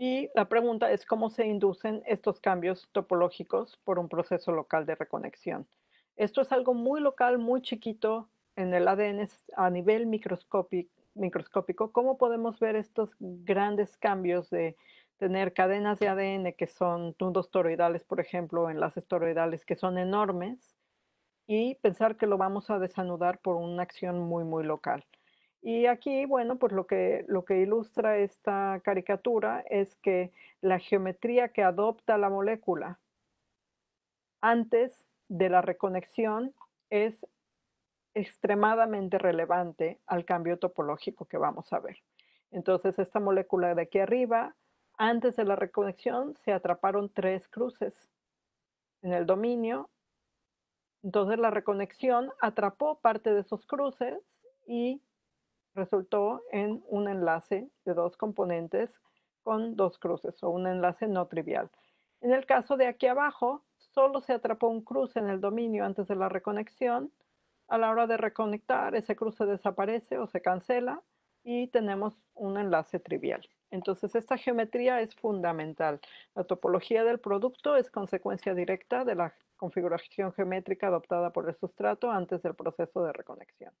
Y la pregunta es cómo se inducen estos cambios topológicos por un proceso local de reconexión. Esto es algo muy local, muy chiquito en el ADN a nivel microscópico. ¿Cómo podemos ver estos grandes cambios de tener cadenas de ADN que son nudos toroidales, por ejemplo, enlaces toroidales que son enormes, y pensar que lo vamos a desanudar por una acción muy, muy local? Y aquí, bueno, pues lo que, lo que ilustra esta caricatura es que la geometría que adopta la molécula antes de la reconexión es extremadamente relevante al cambio topológico que vamos a ver. Entonces, esta molécula de aquí arriba, antes de la reconexión, se atraparon tres cruces en el dominio. Entonces, la reconexión atrapó parte de esos cruces y resultó en un enlace de dos componentes con dos cruces o un enlace no trivial. En el caso de aquí abajo, solo se atrapó un cruce en el dominio antes de la reconexión. A la hora de reconectar, ese cruce desaparece o se cancela y tenemos un enlace trivial. Entonces, esta geometría es fundamental. La topología del producto es consecuencia directa de la configuración geométrica adoptada por el sustrato antes del proceso de reconexión.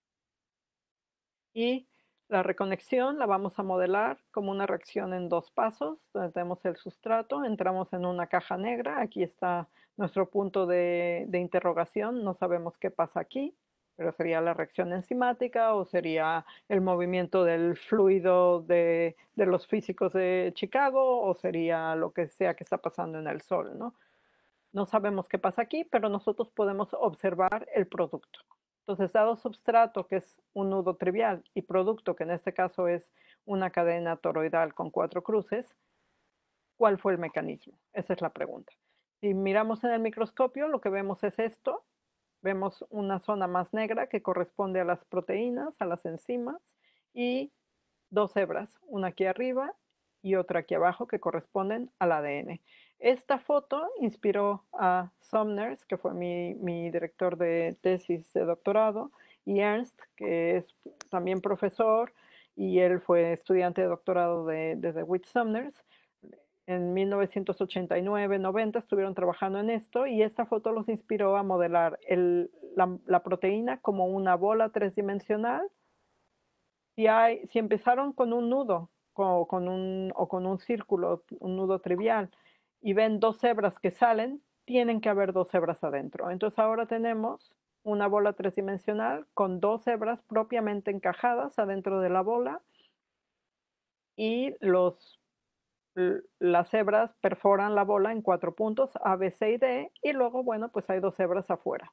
Y la reconexión la vamos a modelar como una reacción en dos pasos, donde tenemos el sustrato, entramos en una caja negra, aquí está nuestro punto de, interrogación, no sabemos qué pasa aquí, pero sería la reacción enzimática o sería el movimiento del fluido de, de, los físicos de Chicago o sería lo que sea que está pasando en el Sol, ¿no? No sabemos qué pasa aquí, pero nosotros podemos observar el producto. Entonces, dado substrato, que es un nudo trivial, y producto, que en este caso es una cadena toroidal con cuatro cruces, ¿cuál fue el mecanismo? Esa es la pregunta. Si miramos en el microscopio, lo que vemos es esto. Vemos una zona más negra que corresponde a las proteínas, a las enzimas, y dos hebras, una aquí arriba y otra aquí abajo que corresponden al ADN. Esta foto inspiró a Sumners, que fue mi, director de tesis de doctorado, y Ernst, que es también profesor, y él fue estudiante de doctorado de, de Sumners. En 1989-90 estuvieron trabajando en esto y esta foto los inspiró a modelar la, proteína como una bola tridimensional. Si, hay, si empezaron con un nudo, o con, un, o con un círculo, un nudo trivial, y ven dos hebras que salen, tienen que haber dos hebras adentro. Entonces ahora tenemos una bola tridimensional con dos hebras propiamente encajadas adentro de la bola y los, las hebras perforan la bola en cuatro puntos A, B, C y D y luego, bueno, pues hay dos hebras afuera.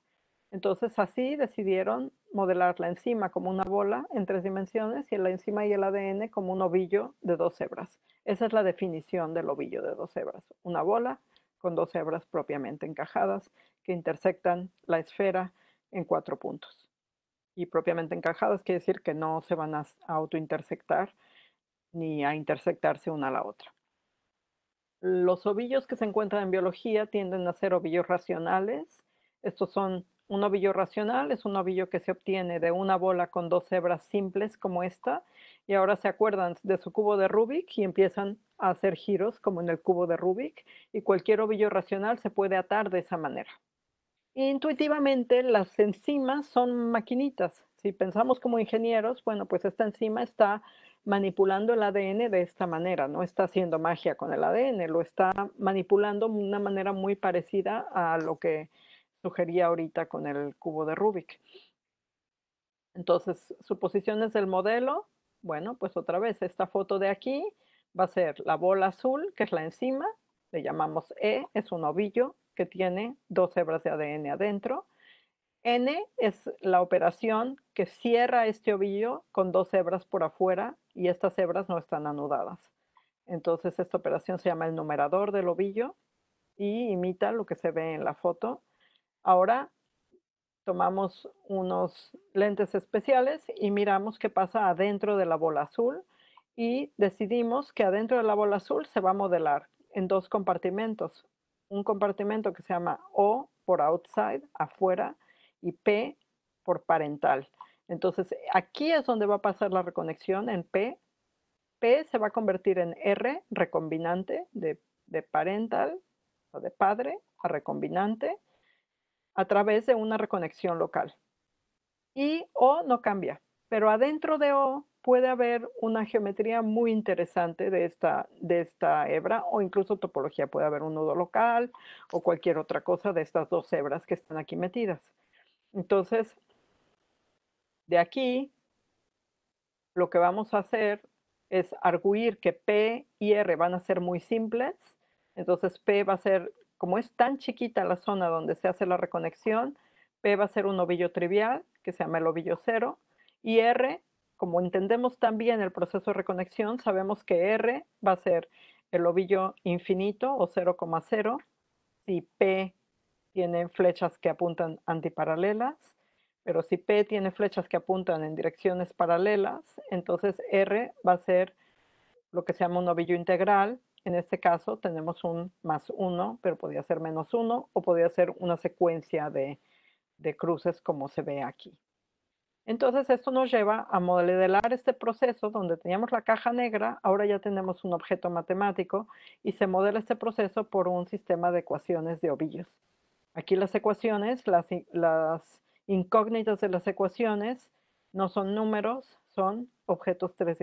Entonces así decidieron modelar la enzima como una bola en tres dimensiones y la enzima y el ADN como un ovillo de dos hebras. Esa es la definición del ovillo de dos hebras, una bola con dos hebras propiamente encajadas que intersectan la esfera en cuatro puntos. Y propiamente encajadas quiere decir que no se van a autointersectar ni a intersectarse una a la otra. Los ovillos que se encuentran en biología tienden a ser ovillos racionales. Estos son un ovillo racional es un ovillo que se obtiene de una bola con dos hebras simples como esta y ahora se acuerdan de su cubo de Rubik y empiezan a hacer giros como en el cubo de Rubik y cualquier ovillo racional se puede atar de esa manera. Intuitivamente las enzimas son maquinitas. Si pensamos como ingenieros, bueno, pues esta enzima está manipulando el ADN de esta manera, no está haciendo magia con el ADN, lo está manipulando de una manera muy parecida a lo que ahorita con el cubo de Rubik. Entonces, suposiciones del modelo, bueno, pues otra vez, esta foto de aquí va a ser la bola azul, que es la encima le llamamos E, es un ovillo que tiene dos hebras de ADN adentro. N es la operación que cierra este ovillo con dos hebras por afuera y estas hebras no están anudadas. Entonces esta operación se llama el numerador del ovillo y imita lo que se ve en la foto Ahora tomamos unos lentes especiales y miramos qué pasa adentro de la bola azul y decidimos que adentro de la bola azul se va a modelar en dos compartimentos. Un compartimento que se llama O por outside, afuera, y P por parental. Entonces, aquí es donde va a pasar la reconexión en P. P se va a convertir en R, recombinante, de, de parental o de padre a recombinante a través de una reconexión local. Y O no cambia, pero adentro de O puede haber una geometría muy interesante de esta, de esta hebra o incluso topología. Puede haber un nudo local o cualquier otra cosa de estas dos hebras que están aquí metidas. Entonces, de aquí, lo que vamos a hacer es arguir que P y R van a ser muy simples. Entonces P va a ser como es tan chiquita la zona donde se hace la reconexión, P va a ser un ovillo trivial, que se llama el ovillo cero, y R, como entendemos también el proceso de reconexión, sabemos que R va a ser el ovillo infinito o 0,0, si P tiene flechas que apuntan antiparalelas, pero si P tiene flechas que apuntan en direcciones paralelas, entonces R va a ser lo que se llama un ovillo integral, en este caso tenemos un más uno, pero podría ser menos uno o podría ser una secuencia de, cruces como se ve aquí. Entonces esto nos lleva a modelar este proceso donde teníamos la caja negra, ahora ya tenemos un objeto matemático y se modela este proceso por un sistema de ecuaciones de ovillos. Aquí las ecuaciones, las, las incógnitas de las ecuaciones no son números, son objetos tres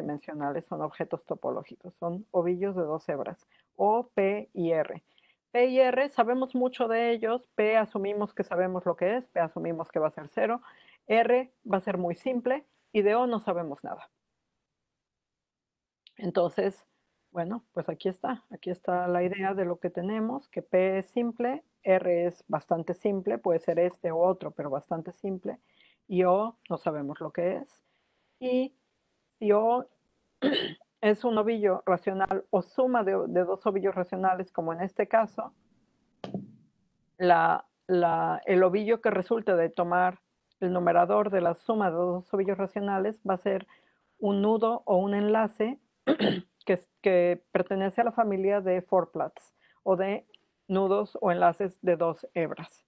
son objetos topológicos, son ovillos de dos hebras, O, P y R. P y R sabemos mucho de ellos, P asumimos que sabemos lo que es, P asumimos que va a ser cero, R va a ser muy simple y de O no sabemos nada. Entonces, bueno, pues aquí está, aquí está la idea de lo que tenemos, que P es simple, R es bastante simple, puede ser este u otro, pero bastante simple, y O no sabemos lo que es, y yo es un ovillo racional o suma de, dos ovillos racionales, como en este caso, el ovillo que resulta de tomar el numerador de la suma de dos ovillos racionales va a ser un nudo o un enlace que, pertenece a la familia de forplats o de nudos o enlaces de dos hebras.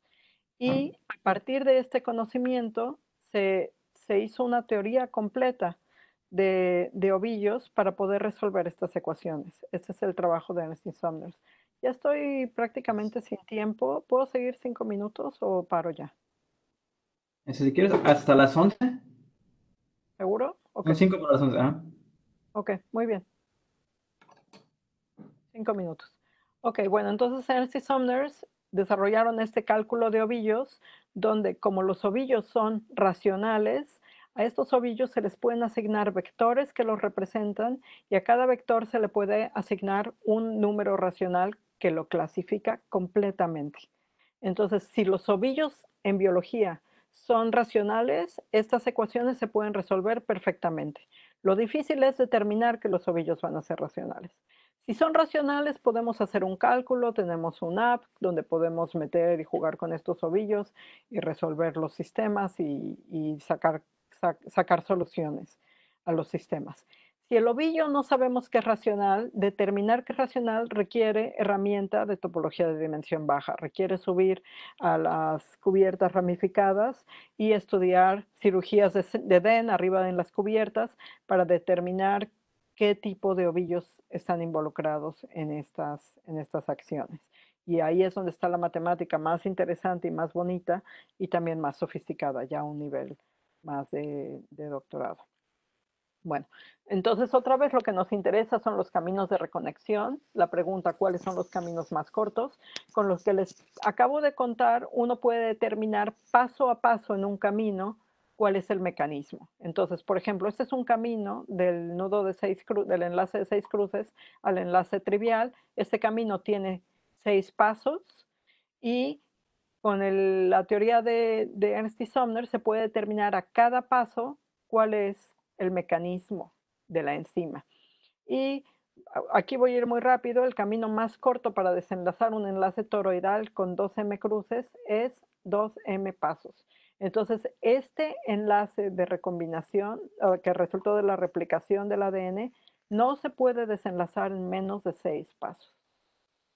Y ah. a partir de este conocimiento se hizo una teoría completa de, ovillos para poder resolver estas ecuaciones. Este es el trabajo de Ernestine Saunders. Ya estoy prácticamente sin tiempo. ¿Puedo seguir cinco minutos o paro ya? Si quieres, hasta las once. ¿Seguro? Okay. cinco para las once. ¿ah? Ok, muy bien. Cinco minutos. Ok, bueno, entonces Ernest Sumner desarrollaron este cálculo de ovillos, donde como los ovillos son racionales, a estos ovillos se les pueden asignar vectores que los representan y a cada vector se le puede asignar un número racional que lo clasifica completamente. Entonces, si los ovillos en biología son racionales, estas ecuaciones se pueden resolver perfectamente. Lo difícil es determinar que los ovillos van a ser racionales. Si son racionales, podemos hacer un cálculo, tenemos un app donde podemos meter y jugar con estos ovillos y resolver los sistemas y, sacar sacar soluciones a los sistemas. Si el ovillo no sabemos qué es racional, determinar qué es racional requiere herramienta de topología de dimensión baja, requiere subir a las cubiertas ramificadas y estudiar cirugías de, DEN arriba en las cubiertas para determinar qué tipo de ovillos están involucrados en estas, en estas acciones. Y ahí es donde está la matemática más interesante y más bonita y también más sofisticada, ya a un nivel más de, doctorado. Bueno, entonces otra vez lo que nos interesa son los caminos de reconexión. La pregunta, ¿cuáles son los caminos más cortos? Con los que les acabo de contar, uno puede determinar paso a paso en un camino cuál es el mecanismo. Entonces, por ejemplo, este es un camino del nudo de seis del enlace de seis cruces al enlace trivial. Este camino tiene seis pasos y con la teoría de, de Ernst y Sumner se puede determinar a cada paso cuál es el mecanismo de la enzima. Y aquí voy a ir muy rápido, el camino más corto para desenlazar un enlace toroidal con 2M cruces es 2M pasos. Entonces, este enlace de recombinación que resultó de la replicación del ADN no se puede desenlazar en menos de 6 pasos.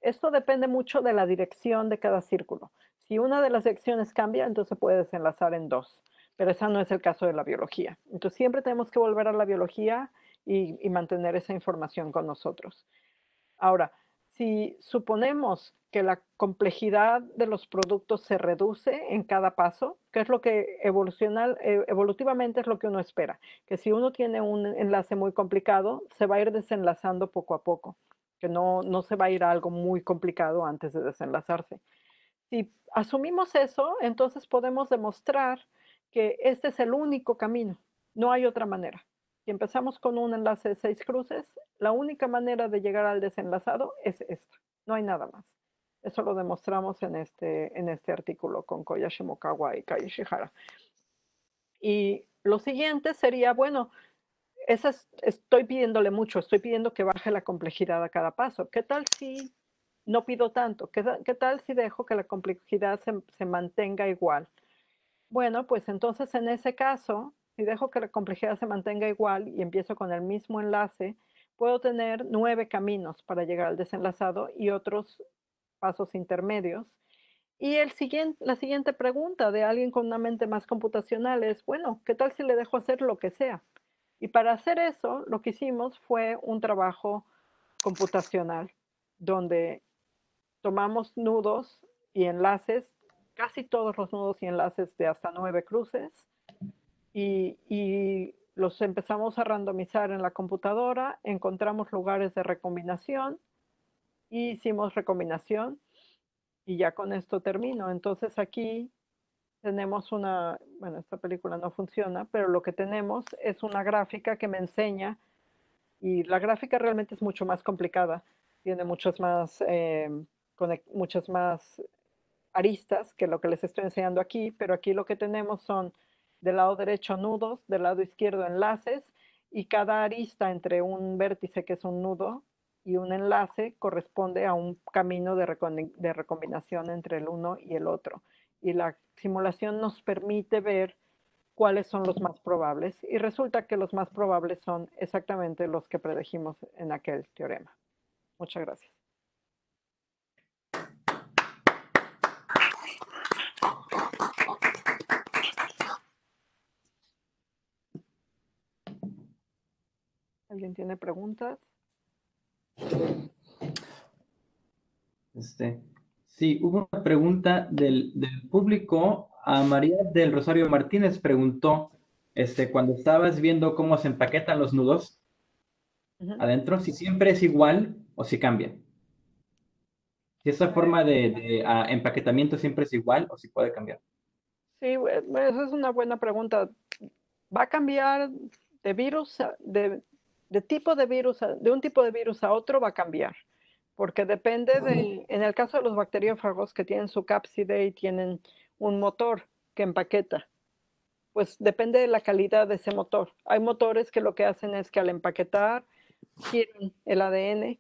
Esto depende mucho de la dirección de cada círculo. Si una de las secciones cambia, entonces puede desenlazar en dos, pero ese no es el caso de la biología. Entonces siempre tenemos que volver a la biología y, mantener esa información con nosotros. Ahora, si suponemos que la complejidad de los productos se reduce en cada paso, que es lo que eh, evolutivamente es lo que uno espera, que si uno tiene un enlace muy complicado, se va a ir desenlazando poco a poco, que no, no se va a ir a algo muy complicado antes de desenlazarse. Si asumimos eso, entonces podemos demostrar que este es el único camino, no hay otra manera. Si empezamos con un enlace de seis cruces, la única manera de llegar al desenlazado es esta, no hay nada más. Eso lo demostramos en este, este artículo con Koyashimokawa y Kaishihara. Y lo siguiente sería, bueno, estoy pidiéndole mucho, estoy pidiendo que baje la complejidad a cada paso. ¿Qué tal si no pido tanto. ¿Qué, tal si dejo que la complejidad se, mantenga igual? Bueno, pues entonces en ese caso, si dejo que la complejidad se mantenga igual y empiezo con el mismo enlace, puedo tener nueve caminos para llegar al desenlazado y otros pasos intermedios. Y el siguiente, la siguiente pregunta de alguien con una mente más computacional es, bueno, ¿qué tal si le dejo hacer lo que sea? Y para hacer eso, lo que hicimos fue un trabajo computacional, donde tomamos nudos y enlaces, casi todos los nudos y enlaces de hasta nueve cruces, y, los empezamos a randomizar en la computadora, encontramos lugares de recombinación, hicimos recombinación, y ya con esto termino. Entonces aquí tenemos una, bueno, esta película no funciona, pero lo que tenemos es una gráfica que me enseña, y la gráfica realmente es mucho más complicada, tiene muchas más... Eh, con muchas más aristas que lo que les estoy enseñando aquí, pero aquí lo que tenemos son del lado derecho nudos, del lado izquierdo enlaces y cada arista entre un vértice que es un nudo y un enlace corresponde a un camino de, recombinación entre el uno y el otro. Y la simulación nos permite ver cuáles son los más probables y resulta que los más probables son exactamente los que predijimos en aquel teorema. Muchas gracias. ¿Alguien tiene preguntas? Este, sí, hubo una pregunta del, público. A María del Rosario Martínez preguntó, este, cuando estabas viendo cómo se empaquetan los nudos adentro, si siempre es igual o si cambia. Si esa forma de, empaquetamiento siempre es igual o si puede cambiar. Sí, esa es una buena pregunta. Va a cambiar de virus, de, de tipo de virus, de un tipo de virus a otro va a cambiar, porque depende de, en el caso de los bacteriófagos que tienen su cápside y tienen un motor que empaqueta, pues depende de la calidad de ese motor. Hay motores que lo que hacen es que al empaquetar giran el ADN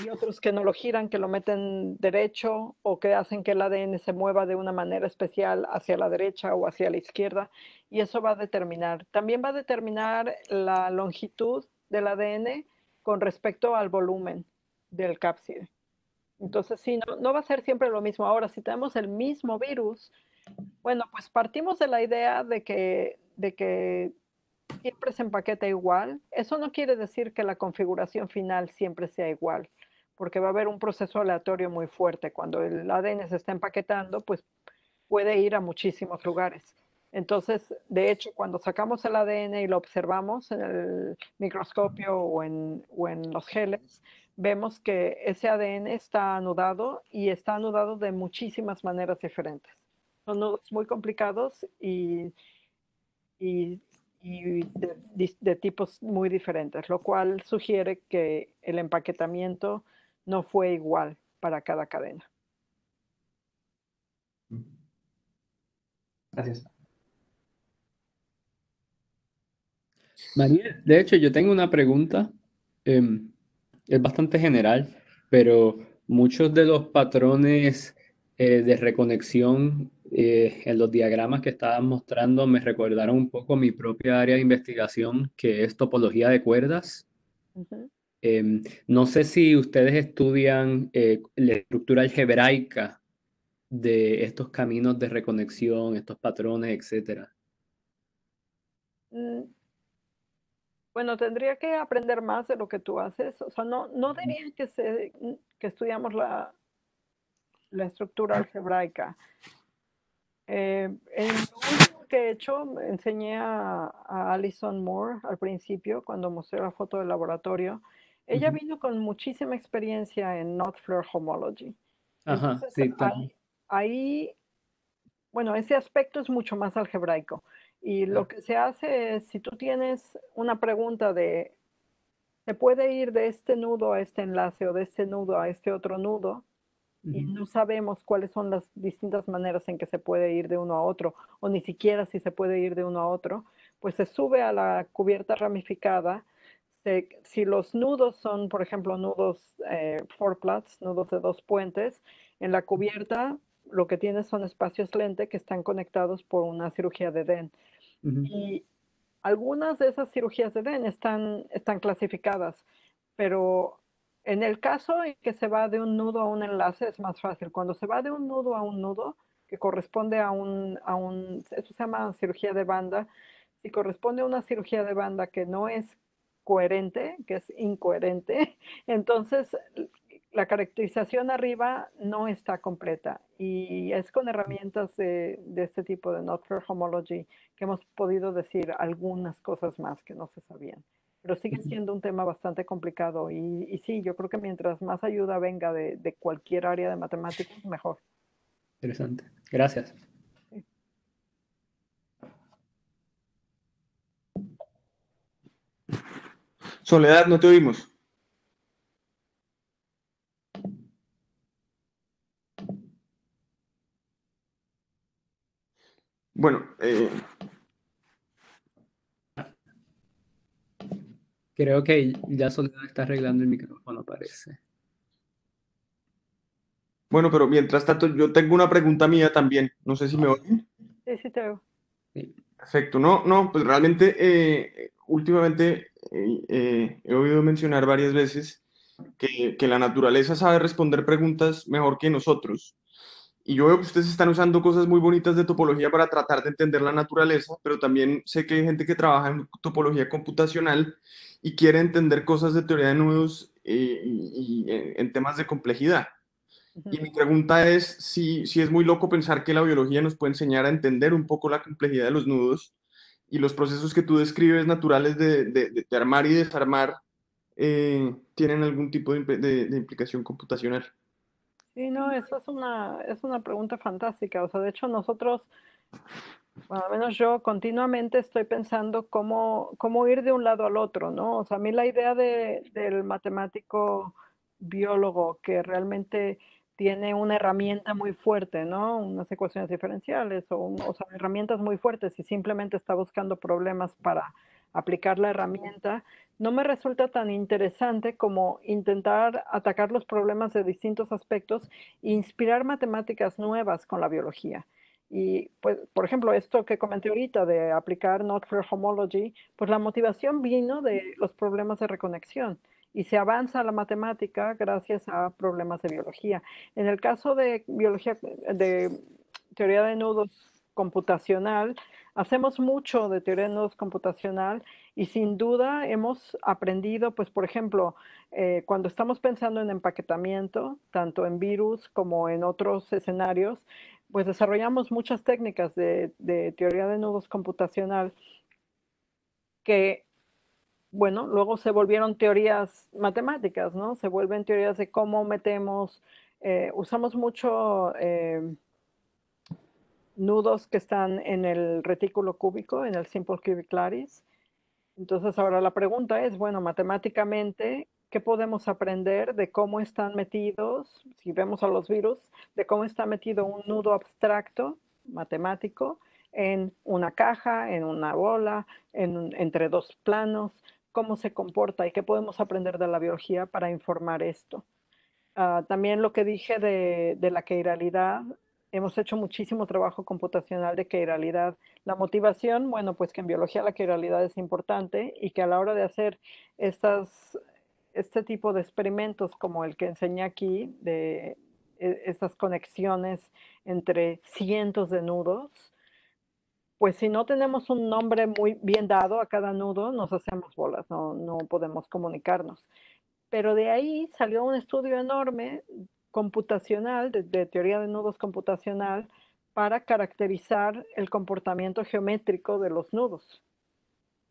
hay otros que no lo giran, que lo meten derecho o que hacen que el ADN se mueva de una manera especial hacia la derecha o hacia la izquierda y eso va a determinar. También va a determinar la longitud del ADN con respecto al volumen del cápside. Entonces, sí, no, no va a ser siempre lo mismo. Ahora, si tenemos el mismo virus, bueno, pues partimos de la idea de que, de que siempre se empaqueta igual, eso no quiere decir que la configuración final siempre sea igual, porque va a haber un proceso aleatorio muy fuerte. Cuando el ADN se está empaquetando, pues puede ir a muchísimos lugares. Entonces, de hecho, cuando sacamos el ADN y lo observamos en el microscopio o en, en los geles, vemos que ese ADN está anudado y está anudado de muchísimas maneras diferentes. Son nudos muy complicados y y de, tipos muy diferentes, lo cual sugiere que el empaquetamiento no fue igual para cada cadena. Gracias. María, de hecho, yo tengo una pregunta. Em, es bastante general, pero muchos de los patrones eh, de reconexión eh, en los diagramas que estaban mostrando me recordaron un poco mi propia área de investigación, que es topología de cuerdas. Em, no sé si ustedes estudian eh, la estructura algebraica de estos caminos de reconexión, estos patrones, etcétera. Mm. Bueno, tendría que aprender más de lo que tú haces. O sea, no, no diría que, que estudiamos la, la estructura algebraica. Eh, en lo último que he hecho, enseñé a, Alison Moore al principio, cuando mostré la foto del laboratorio. Ella vino con muchísima experiencia en knot Flare Homology. ahí, ahí, bueno, ese aspecto es mucho más algebraico. Y lo que se hace es, si tú tienes una pregunta de, ¿se puede ir de este nudo a este enlace o de este nudo a este otro nudo? y eh, no sabemos cuáles son las distintas maneras en que se puede ir de uno a otro, o ni siquiera si se puede ir de uno a otro, pues se sube a la cubierta ramificada. si los nudos son, por ejemplo, nudos eh, four plats, nudos de dos puentes, en la cubierta lo que tiene son espacios lente que están conectados por una cirugía de DEN. Y algunas de esas cirugías de DEN están, están clasificadas, pero en el caso en que se va de un nudo a un enlace es más fácil. Cuando se va de un nudo a un nudo, que corresponde a un, a un eso se llama cirugía de banda, si corresponde a una cirugía de banda que no es coherente, que es incoherente, entonces la caracterización arriba no está completa y es con herramientas de, de este tipo de Not Fair Homology que hemos podido decir algunas cosas más que no se sabían pero sigue siendo un tema bastante complicado. Y, sí, yo creo que mientras más ayuda venga de, cualquier área de matemáticas, mejor. Interesante. Gracias. Soledad, no te oímos. Bueno, eh, Creo que ya Soledad está arreglando el micrófono, parece. Bueno, pero mientras tanto, yo tengo una pregunta mía también. No sé si me oyen. Sí, sí, te oigo. Perfecto. No, no, pues realmente eh, últimamente eh, eh, he oído mencionar varias veces que, la naturaleza sabe responder preguntas mejor que nosotros. Y yo veo que ustedes están usando cosas muy bonitas de topología para tratar de entender la naturaleza, pero también sé que hay gente que trabaja en topología computacional y quiere entender cosas de teoría de nudos eh, y, eh, en temas de complejidad. Y mi pregunta es si, si es muy loco pensar que la biología nos puede enseñar a entender un poco la complejidad de los nudos y los procesos que tú describes naturales de, de, armar y desarmar eh, tienen algún tipo de implicación computacional. Sí, no, eso es una, es una pregunta fantástica. O sea, de hecho nosotros, bueno, al menos yo continuamente estoy pensando cómo, cómo ir de un lado al otro, ¿no? O sea, a mí la idea de, del matemático biólogo que realmente tiene una herramienta muy fuerte, ¿no? Unas ecuaciones diferenciales o, o sea, herramientas muy fuertes y simplemente está buscando problemas para aplicar la herramienta, no me resulta tan interesante como intentar atacar los problemas de distintos aspectos e inspirar matemáticas nuevas con la biología. Y, pues, por ejemplo, esto que comenté ahorita de aplicar Not Homology, pues la motivación vino de los problemas de reconexión y se avanza la matemática gracias a problemas de biología. En el caso de biología, de teoría de nudos computacional, hacemos mucho de teoría de nudos computacional y sin duda hemos aprendido, pues por ejemplo, eh, cuando estamos pensando en empaquetamiento, tanto en virus como en otros escenarios, pues desarrollamos muchas técnicas de, teoría de nudos computacional que bueno, luego se volvieron teorías matemáticas, ¿no? Se vuelven teorías de cómo metemos, eh, usamos mucho eh, nudos que están en el retículo cúbico, en el simple cubic Entonces ahora la pregunta es, bueno, matemáticamente, ¿qué podemos aprender de cómo están metidos, si vemos a los virus, de cómo está metido un nudo abstracto matemático en una caja, en una bola, en, entre dos planos, cómo se comporta y qué podemos aprender de la biología para informar esto? Ah, también lo que dije de, de la queiralidad, hemos hecho muchísimo trabajo computacional de quiralidad. La motivación, bueno, pues que en biología la quiralidad es importante y que a la hora de hacer estas, este tipo de experimentos como el que enseñé aquí, de eh, estas conexiones entre cientos de nudos, pues si no tenemos un nombre muy bien dado a cada nudo, nos hacemos bolas, no, no podemos comunicarnos. Pero de ahí salió un estudio enorme computacional, de, teoría de nudos computacional, para caracterizar el comportamiento geométrico de los nudos,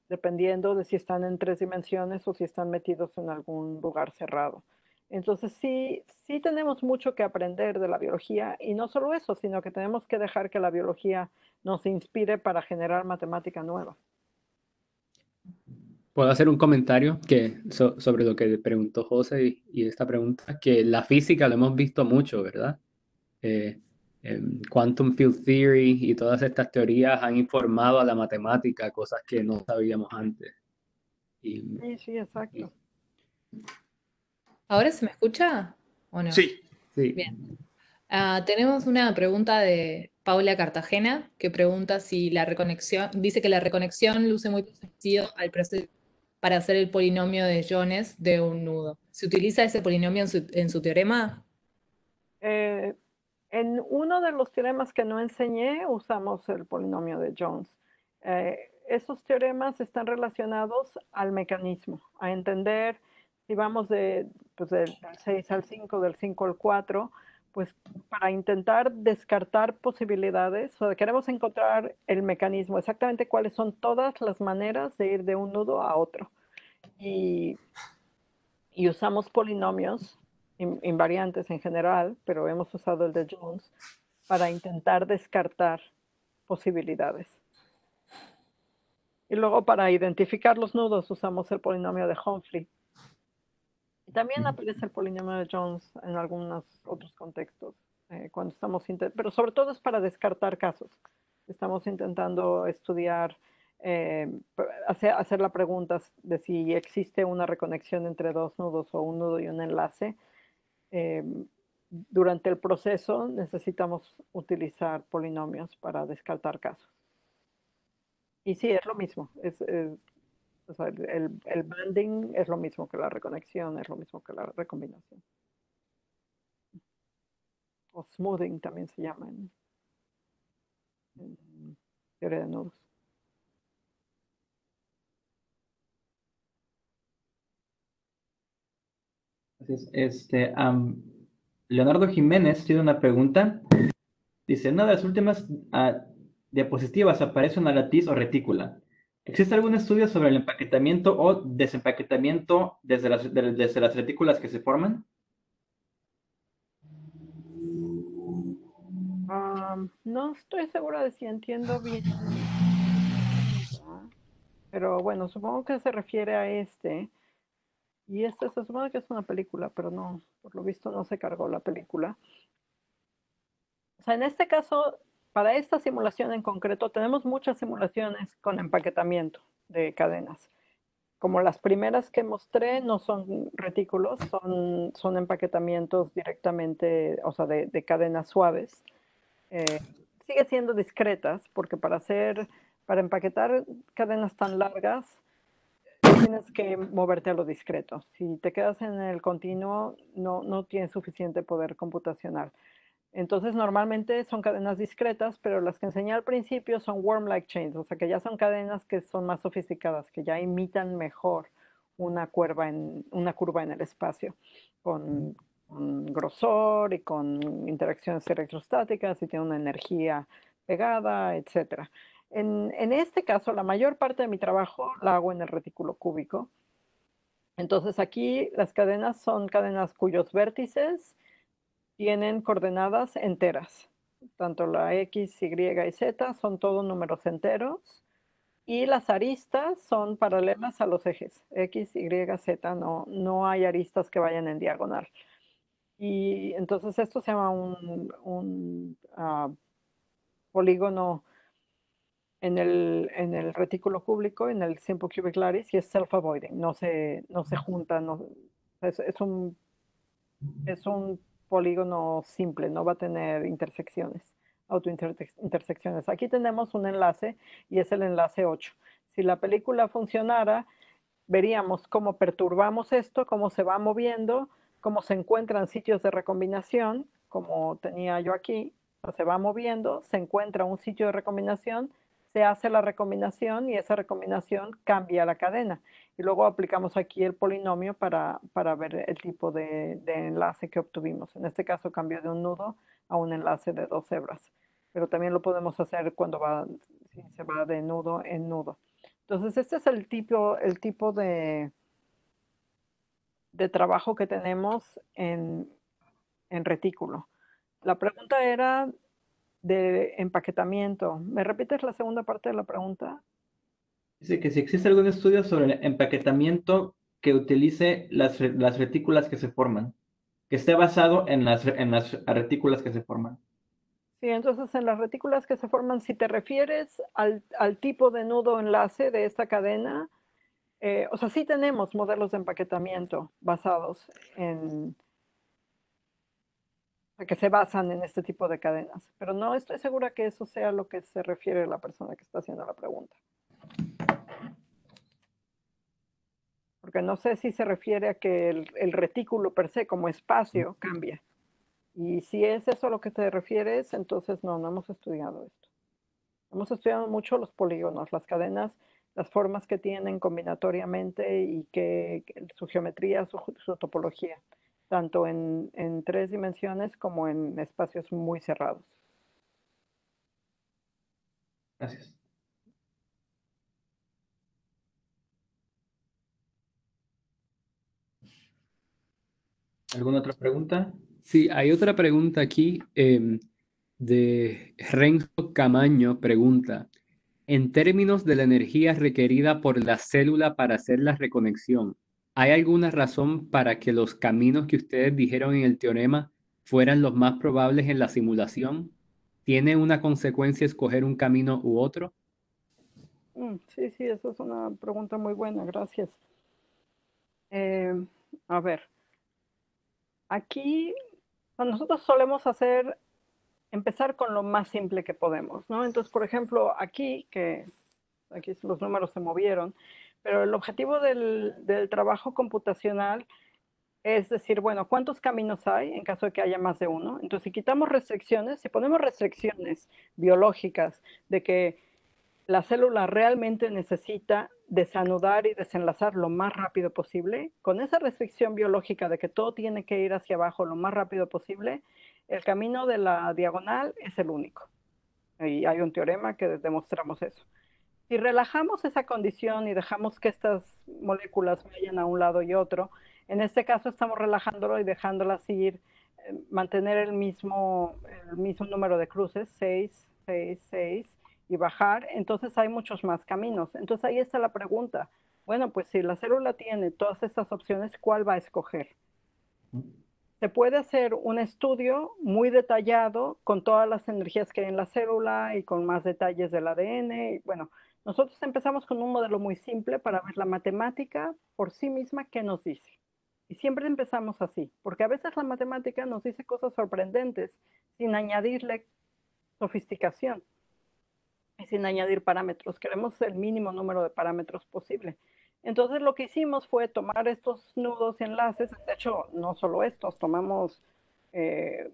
dependiendo de si están en tres dimensiones o si están metidos en algún lugar cerrado. Entonces sí, sí tenemos mucho que aprender de la biología y no solo eso, sino que tenemos que dejar que la biología nos inspire para generar matemática nueva. Puedo hacer un comentario que, sobre lo que preguntó José y, esta pregunta, que la física lo hemos visto mucho, ¿verdad? Eh, em, quantum Field Theory y todas estas teorías han informado a la matemática cosas que no sabíamos antes. sí, sí, exacto. ¿Ahora se me escucha o no? Sí. sí. Bien. Ah, tenemos una pregunta de Paula Cartagena que pregunta si la reconexión, dice que la reconexión luce muy parecido al proceso para hacer el polinomio de Jones de un nudo. ¿Se utiliza ese polinomio en su, teorema? Eh, en uno de los teoremas que no enseñé usamos el polinomio de Jones. Eh, esos teoremas están relacionados al mecanismo, a entender si vamos de, pues del 6 al 5, del 5 al 4, pues para intentar descartar posibilidades, o queremos encontrar el mecanismo, exactamente cuáles son todas las maneras de ir de un nudo a otro. Y, usamos polinomios invariantes en general, pero hemos usado el de Jones para intentar descartar posibilidades. Y luego para identificar los nudos usamos el polinomio de Humphrey también aparece el polinomio de Jones en algunos otros contextos, eh, cuando estamos, pero sobre todo es para descartar casos. Estamos intentando estudiar, eh, hacer, la pregunta de si existe una reconexión entre dos nudos o un nudo y un enlace. Eh, durante el proceso necesitamos utilizar polinomios para descartar casos. Y sí, es lo mismo, es, o sea, el, el banding es lo mismo que la reconexión, es lo mismo que la recombinación. O smoothing también se llama en, teoría de nudos. Este, Leonardo Jiménez tiene una pregunta. Dice, en una de las últimas ah, diapositivas aparece una latiz o retícula. ¿Existe algún estudio sobre el empaquetamiento o desempaquetamiento desde las, las retículas que se forman? no estoy segura de si entiendo bien. Pero bueno, supongo que se refiere a este. Y este se supone que es una película, pero no, por lo visto no se cargó la película. O sea, en este caso para esta simulación en concreto tenemos muchas simulaciones con empaquetamiento de cadenas. Como las primeras que mostré no son retículos, son, empaquetamientos directamente, o sea, de, cadenas suaves. Eh, sigue siendo discretas porque para hacer, para empaquetar cadenas tan largas tienes que moverte a lo discreto. Si te quedas en el continuo, no, no tienes suficiente poder computacional. Entonces, normalmente son cadenas discretas, pero las que enseñé al principio son worm-like chains, o sea que ya son cadenas que son más sofisticadas, que ya imitan mejor una curva en, el espacio, con, grosor y con interacciones electrostáticas y tiene una energía pegada, etc. en este caso, la mayor parte de mi trabajo la hago en el retículo cúbico. Entonces, aquí las cadenas son cadenas cuyos vértices tienen coordenadas enteras. Tanto la X, Y y Z son todos números enteros y las aristas son paralelas a los ejes. X, Y, Z, no, no hay aristas que vayan en diagonal. Y entonces esto se llama un, ah, polígono en el, en el, retículo público, en el simple cubic lattice, y es self-avoiding, no se, no se junta. es, es, un, es un polígono simple, no va a tener intersecciones, autointersecciones. Aquí tenemos un enlace y es el enlace 8. Si la película funcionara, veríamos cómo perturbamos esto, cómo se va moviendo, cómo se encuentran sitios de recombinación, como tenía yo aquí, se va moviendo, se encuentra un sitio de recombinación, se hace la recombinación y esa recombinación cambia la cadena. Y luego aplicamos aquí el polinomio para, ver el tipo de, enlace que obtuvimos. En este caso cambió de un nudo a un enlace de dos hebras. Pero también lo podemos hacer cuando va, se va de nudo en nudo. Entonces, este es el tipo, el tipo de, de trabajo que tenemos en, en retículo. La pregunta era de empaquetamiento. ¿Me repites la segunda parte de la pregunta? Dice que si existe algún estudio sobre el empaquetamiento que utilice las, retículas que se forman, que esté basado en las, las retículas que se forman. Sí, entonces en las retículas que se forman, si te refieres al, tipo de nudo enlace de esta cadena, eh, o sea, sí tenemos modelos de empaquetamiento basados en, que se basan en este tipo de cadenas. Pero no estoy segura que eso sea lo que se refiere la persona que está haciendo la pregunta. Porque no sé si se refiere a que el, retículo per se como espacio cambia. Y si es eso a lo que te refieres, entonces no, no hemos estudiado esto. Hemos estudiado mucho los polígonos, las cadenas, las formas que tienen combinatoriamente y que, su geometría, su topología tanto en, tres dimensiones como en espacios muy cerrados. Gracias. ¿Alguna otra pregunta? Sí, hay otra pregunta aquí em, de Renzo Camaño, pregunta, en términos de la energía requerida por la célula para hacer la reconexión, ¿Hay alguna razón para que los caminos que ustedes dijeron en el teorema fueran los más probables en la simulación? ¿Tiene una consecuencia escoger un camino u otro? Mm, sí, sí, esa es una pregunta muy buena, gracias. Eh, a ver, aquí nosotros solemos hacer, empezar con lo más simple que podemos, ¿no? Entonces, por ejemplo, aquí, que aquí los números se movieron, pero el objetivo del, trabajo computacional es decir, bueno, ¿cuántos caminos hay en caso de que haya más de uno? Entonces, si quitamos restricciones, si ponemos restricciones biológicas de que la célula realmente necesita desanudar y desenlazar lo más rápido posible, con esa restricción biológica de que todo tiene que ir hacia abajo lo más rápido posible, el camino de la diagonal es el único. Y hay un teorema que demostramos eso. Si relajamos esa condición y dejamos que estas moléculas vayan a un lado y otro, en este caso estamos relajándolo y dejándolas ir, eh, mantener el mismo, el mismo número de cruces, 6, 6, 6, y bajar, entonces hay muchos más caminos. Entonces ahí está la pregunta. Bueno, pues si la célula tiene todas estas opciones, ¿cuál va a escoger? Se puede hacer un estudio muy detallado con todas las energías que hay en la célula y con más detalles del ADN. Y, bueno, nosotros empezamos con un modelo muy simple para ver la matemática por sí misma que nos dice. Y siempre empezamos así, porque a veces la matemática nos dice cosas sorprendentes sin añadirle sofisticación y sin añadir parámetros. Queremos el mínimo número de parámetros posible. Entonces lo que hicimos fue tomar estos nudos y enlaces, de hecho no solo estos, tomamos eh,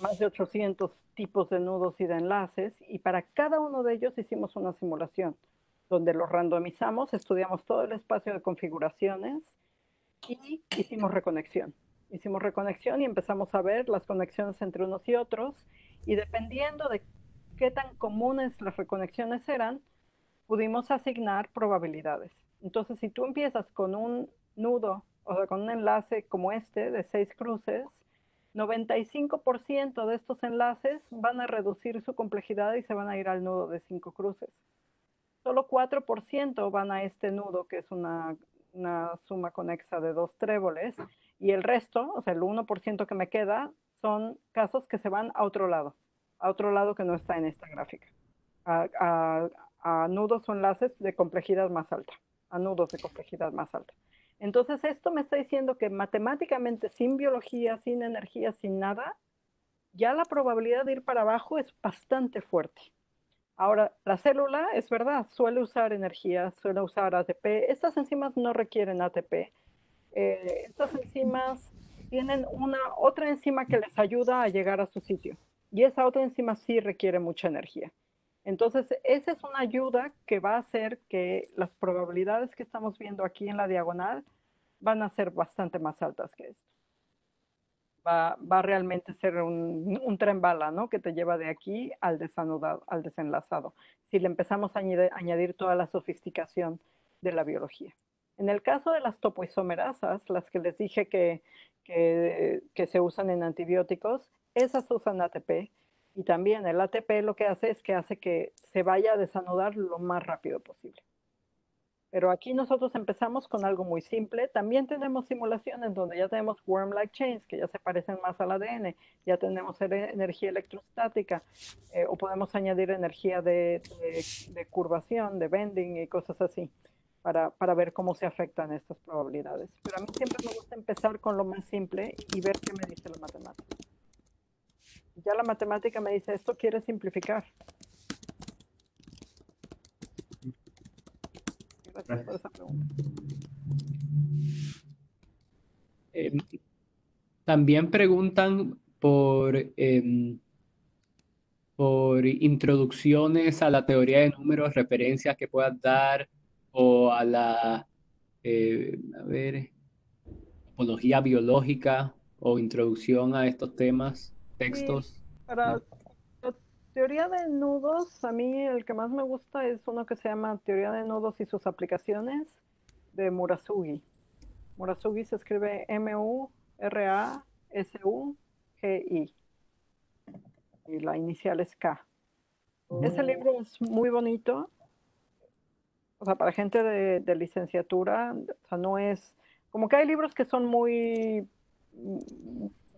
más de 800 tipos de nudos y de enlaces y para cada uno de ellos hicimos una simulación donde los randomizamos, estudiamos todo el espacio de configuraciones y hicimos reconexión. Hicimos reconexión y empezamos a ver las conexiones entre unos y otros y dependiendo de qué tan comunes las reconexiones eran, pudimos asignar probabilidades. Entonces, si tú empiezas con un nudo o sea, con un enlace como este de seis cruces, 95% de estos enlaces van a reducir su complejidad y se van a ir al nudo de cinco cruces. Solo 4% van a este nudo, que es una, suma conexa de dos tréboles, y el resto, o sea, el 1% que me queda, son casos que se van a otro lado, a otro lado que no está en esta gráfica, a nudos o enlaces de complejidad más alta, a nudos de complejidad más alta. Entonces, esto me está diciendo que matemáticamente, sin biología, sin energía, sin nada, ya la probabilidad de ir para abajo es bastante fuerte. Ahora, la célula, es verdad, suele usar energía, suele usar ATP. Estas enzimas no requieren ATP. Eh, estas enzimas tienen una otra enzima que les ayuda a llegar a su sitio. Y esa otra enzima sí requiere mucha energía. Entonces, esa es una ayuda que va a hacer que las probabilidades que estamos viendo aquí en la diagonal van a ser bastante más altas que esto. Va, va a ser un, un, tren bala, ¿no? Que te lleva de aquí al, desanudado, al desenlazado. Si le empezamos a añadir, toda la sofisticación de la biología. En el caso de las topoisomerasas, las que les dije que se usan en antibióticos, esas usan ATP y también el ATP lo que hace es que hace que se vaya a desanudar lo más rápido posible. Pero aquí nosotros empezamos con algo muy simple. También tenemos simulaciones donde ya tenemos worm-like chains, que ya se parecen más al ADN. Ya tenemos energía electrostática, eh, o podemos añadir energía de, curvación, de bending y cosas así, para, para, ver cómo se afectan estas probabilidades. Pero a mí siempre me gusta empezar con lo más simple y ver qué me dice la matemática ya la matemática me dice, esto quiere simplificar. Em, también preguntan por, em, por introducciones a la teoría de números, referencias que puedas dar o a la, eh, a ver, apología biológica o introducción a estos temas textos. para teoría de nudos, a mí el que más me gusta es uno que se llama Teoría de nudos y sus aplicaciones de Murasugi. Murasugi se escribe M-U-R-A-S-U-G-I. Y la inicial es K. Ese mm. libro es muy bonito. O sea, para gente de, de licenciatura, o sea, no es. Como que hay libros que son muy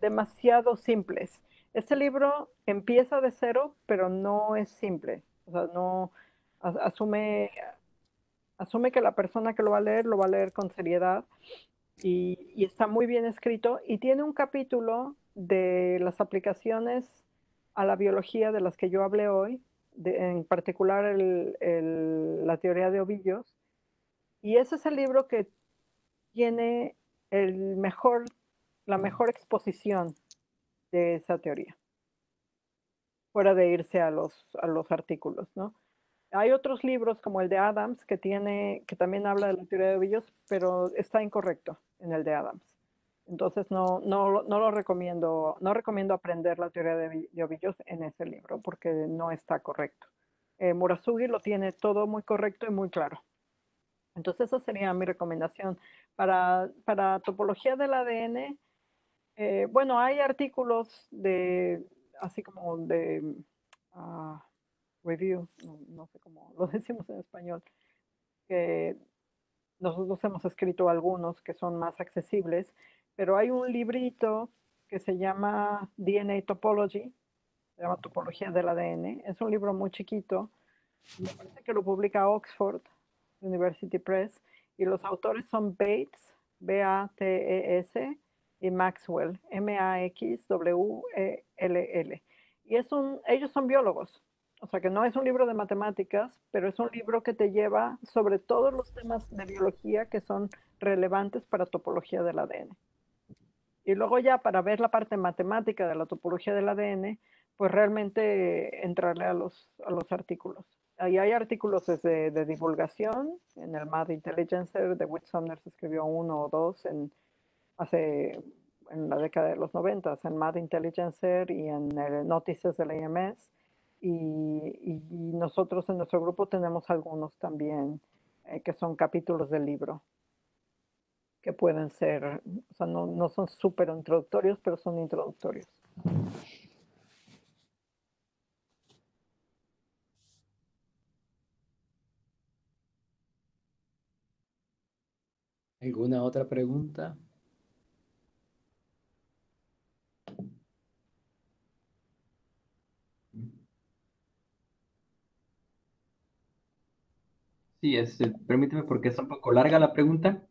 demasiado simples. Este libro empieza de cero, pero no es simple. O sea, no asume, asume que la persona que lo va a leer lo va a leer con seriedad y, está muy bien escrito y tiene un capítulo de las aplicaciones a la biología de las que yo hablé hoy, en particular el, la teoría de ovillos. Y ese es el libro que tiene el mejor la mejor exposición de esa teoría, fuera de irse a los, los artículos, ¿no? Hay otros libros como el de Adams que tiene, que también habla de la teoría de ovillos, pero está incorrecto en el de Adams. Entonces no, no, lo recomiendo, no recomiendo aprender la teoría de, ovillos en ese libro porque no está correcto. Eh, Murasugi lo tiene todo muy correcto y muy claro. Entonces esa sería mi recomendación. Para, para topología del ADN, eh, bueno, hay artículos de, así como de mm, ah, review, no, sé cómo lo decimos en español, que nosotros hemos escrito algunos que son más accesibles, pero hay un librito que se llama DNA Topology, se llama Topología del ADN. Es un libro muy chiquito, me parece que lo publica Oxford University Press, y los autores son Bates, B-A-T-E-S, y Maxwell, M-A-X-W-E-L-L. Y es un, ellos son biólogos, o sea que no es un libro de matemáticas, pero es un libro que te lleva sobre todos los temas de biología que son relevantes para topología del ADN. Y luego ya para ver la parte matemática de la topología del ADN, pues realmente entrarle a los, a los artículos. Ahí hay artículos de divulgación, en el Mad Intelligencer, de Whit Sumner se escribió uno o dos, en hace en la década de los 90 en Mad Intelligencer y en Notices del de IMS. Y, nosotros en nuestro grupo tenemos algunos también eh, que son capítulos del libro, que pueden ser, o sea, no, no son súper introductorios, pero son introductorios. ¿Alguna otra pregunta? Sí, este, permíteme porque es un poco larga la pregunta.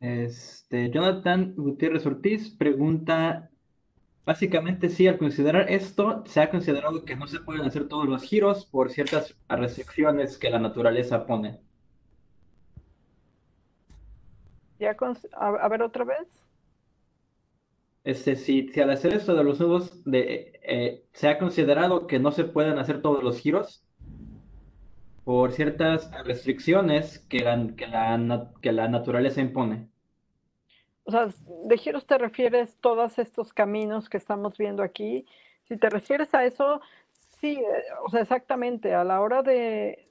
Este, Jonathan Gutiérrez Ortiz pregunta, básicamente si al considerar esto, se ha considerado que no se pueden hacer todos los giros por ciertas restricciones que la naturaleza pone. Ya a, ver otra vez. Este, si, al hacer esto de los nudos, eh, se ha considerado que no se pueden hacer todos los giros por ciertas restricciones que la, que que la naturaleza impone. O sea, de giros te refieres todos estos caminos que estamos viendo aquí. Si te refieres a eso, sí, eh, o sea, exactamente, a la hora de,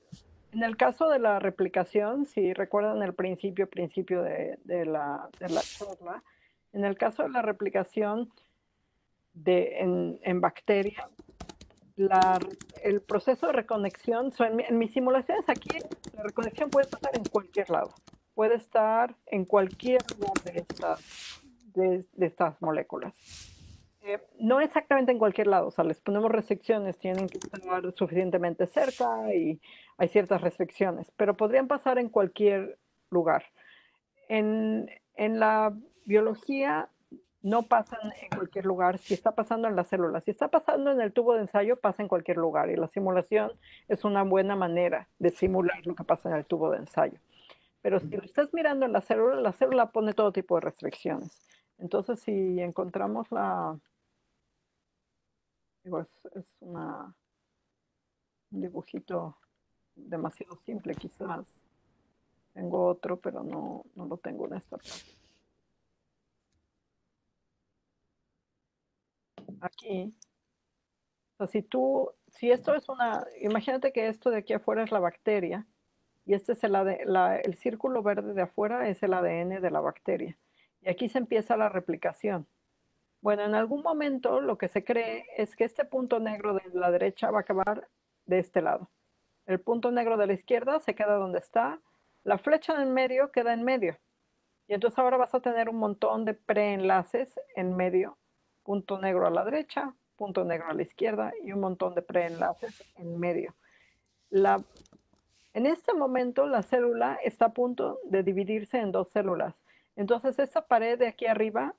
en el caso de la replicación, si recuerdan el principio, principio de, la, de la, en el caso de la replicación de, en, en bacterias, la, el proceso de reconexión, en, mis simulaciones aquí, la reconexión puede estar en cualquier lado, puede estar en cualquier lugar de, de, estas moléculas. Eh, no exactamente en cualquier lado, o sea, les ponemos restricciones, tienen que estar suficientemente cerca y hay ciertas restricciones, pero podrían pasar en cualquier lugar. En, en la biología no pasan en cualquier lugar. Si está pasando en la célula. si está pasando en el tubo de ensayo, pasa en cualquier lugar. Y la simulación es una buena manera de simular lo que pasa en el tubo de ensayo. Pero si lo estás mirando en la célula, la célula pone todo tipo de restricciones. Entonces, si encontramos la... Digo, es, una, un dibujito demasiado simple quizás. Tengo otro, pero no, no lo tengo en esta parte. aquí. O si tú, si esto es una, imagínate que esto de aquí afuera es la bacteria y este es el, el círculo verde de afuera es el ADN de la bacteria. Y aquí se empieza la replicación. Bueno, en algún momento lo que se cree es que este punto negro de la derecha va a acabar de este lado. El punto negro de la izquierda se queda donde está. La flecha en medio queda en medio. Y entonces ahora vas a tener un montón de preenlaces en medio punto negro a la derecha, punto negro a la izquierda y un montón de preenlaces en medio. en este momento la célula está a punto de dividirse en dos células. Entonces esta pared de aquí arriba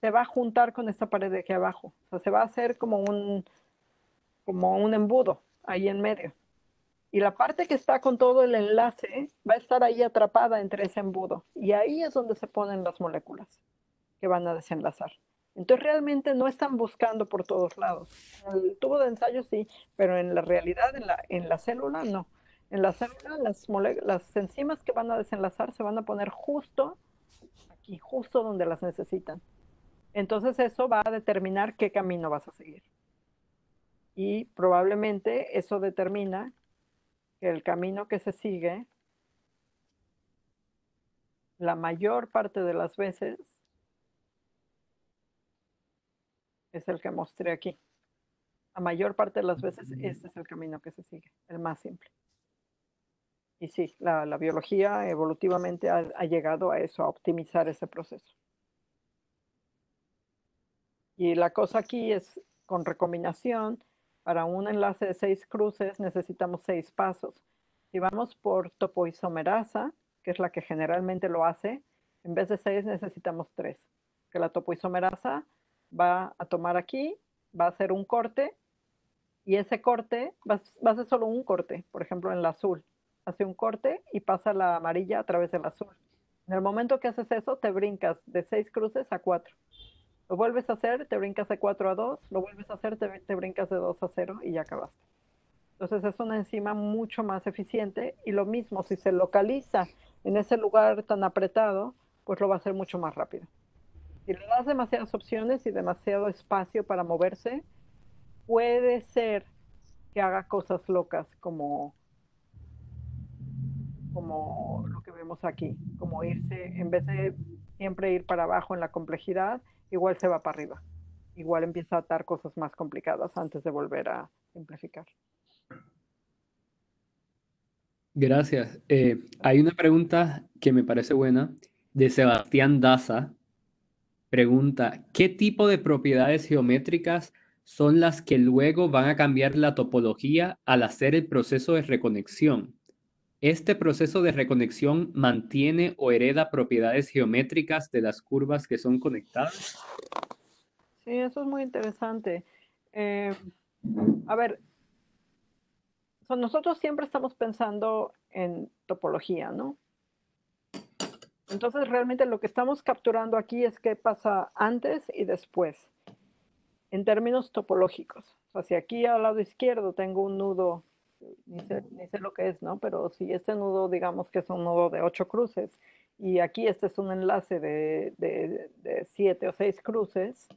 se va a juntar con esta pared de aquí abajo. O sea, se va a hacer como un, como un embudo ahí en medio. Y la parte que está con todo el enlace va a estar ahí atrapada entre ese embudo. Y ahí es donde se ponen las moléculas que van a desenlazar. Entonces realmente no están buscando por todos lados. el tubo de ensayo sí, pero en la realidad, en la, célula, no. En la célula, las, las enzimas que van a desenlazar se van a poner justo aquí, justo donde las necesitan. Entonces eso va a determinar qué camino vas a seguir. Y probablemente eso determina el camino que se sigue, la mayor parte de las veces, es el que mostré aquí. La mayor parte de las veces este es el camino que se sigue, el más simple. Y sí, la, biología evolutivamente ha, ha llegado a eso, a optimizar ese proceso. Y la cosa aquí es con recombinación, para un enlace de seis cruces necesitamos seis pasos. Si vamos por topoisomerasa, que es la que generalmente lo hace, en vez de seis necesitamos tres. Que la topoisomerasa va a tomar aquí, va a hacer un corte y ese corte va, a ser solo un corte, por ejemplo en el azul. Hace un corte y pasa la amarilla a través del azul. En el momento que haces eso, te brincas de seis cruces a cuatro. Lo vuelves a hacer, te brincas de cuatro a dos, lo vuelves a hacer, te, brincas de dos a cero y ya acabaste. Entonces es una enzima mucho más eficiente y lo mismo, si se localiza en ese lugar tan apretado, pues lo va a hacer mucho más rápido si le das demasiadas opciones y demasiado espacio para moverse, puede ser que haga cosas locas como como lo que vemos aquí, como irse, en vez de siempre ir para abajo en la complejidad, igual se va para arriba, igual empieza a atar cosas más complicadas antes de volver a simplificar. Gracias. Eh, hay una pregunta que me parece buena de Sebastián Daza, Pregunta, ¿qué tipo de propiedades geométricas son las que luego van a cambiar la topología al hacer el proceso de reconexión? Este proceso de reconexión mantiene o hereda propiedades geométricas de las curvas que son conectadas. Sí, eso es muy interesante. Eh, a ver, nosotros siempre estamos pensando en topología, ¿no? Entonces, realmente lo que estamos capturando aquí es qué pasa antes y después, en términos topológicos. O sea, si aquí al lado izquierdo tengo un nudo, ni sé, lo que es, ¿no? Pero si este nudo, digamos que es un nudo de ocho cruces, y aquí este es un enlace de, siete o seis cruces,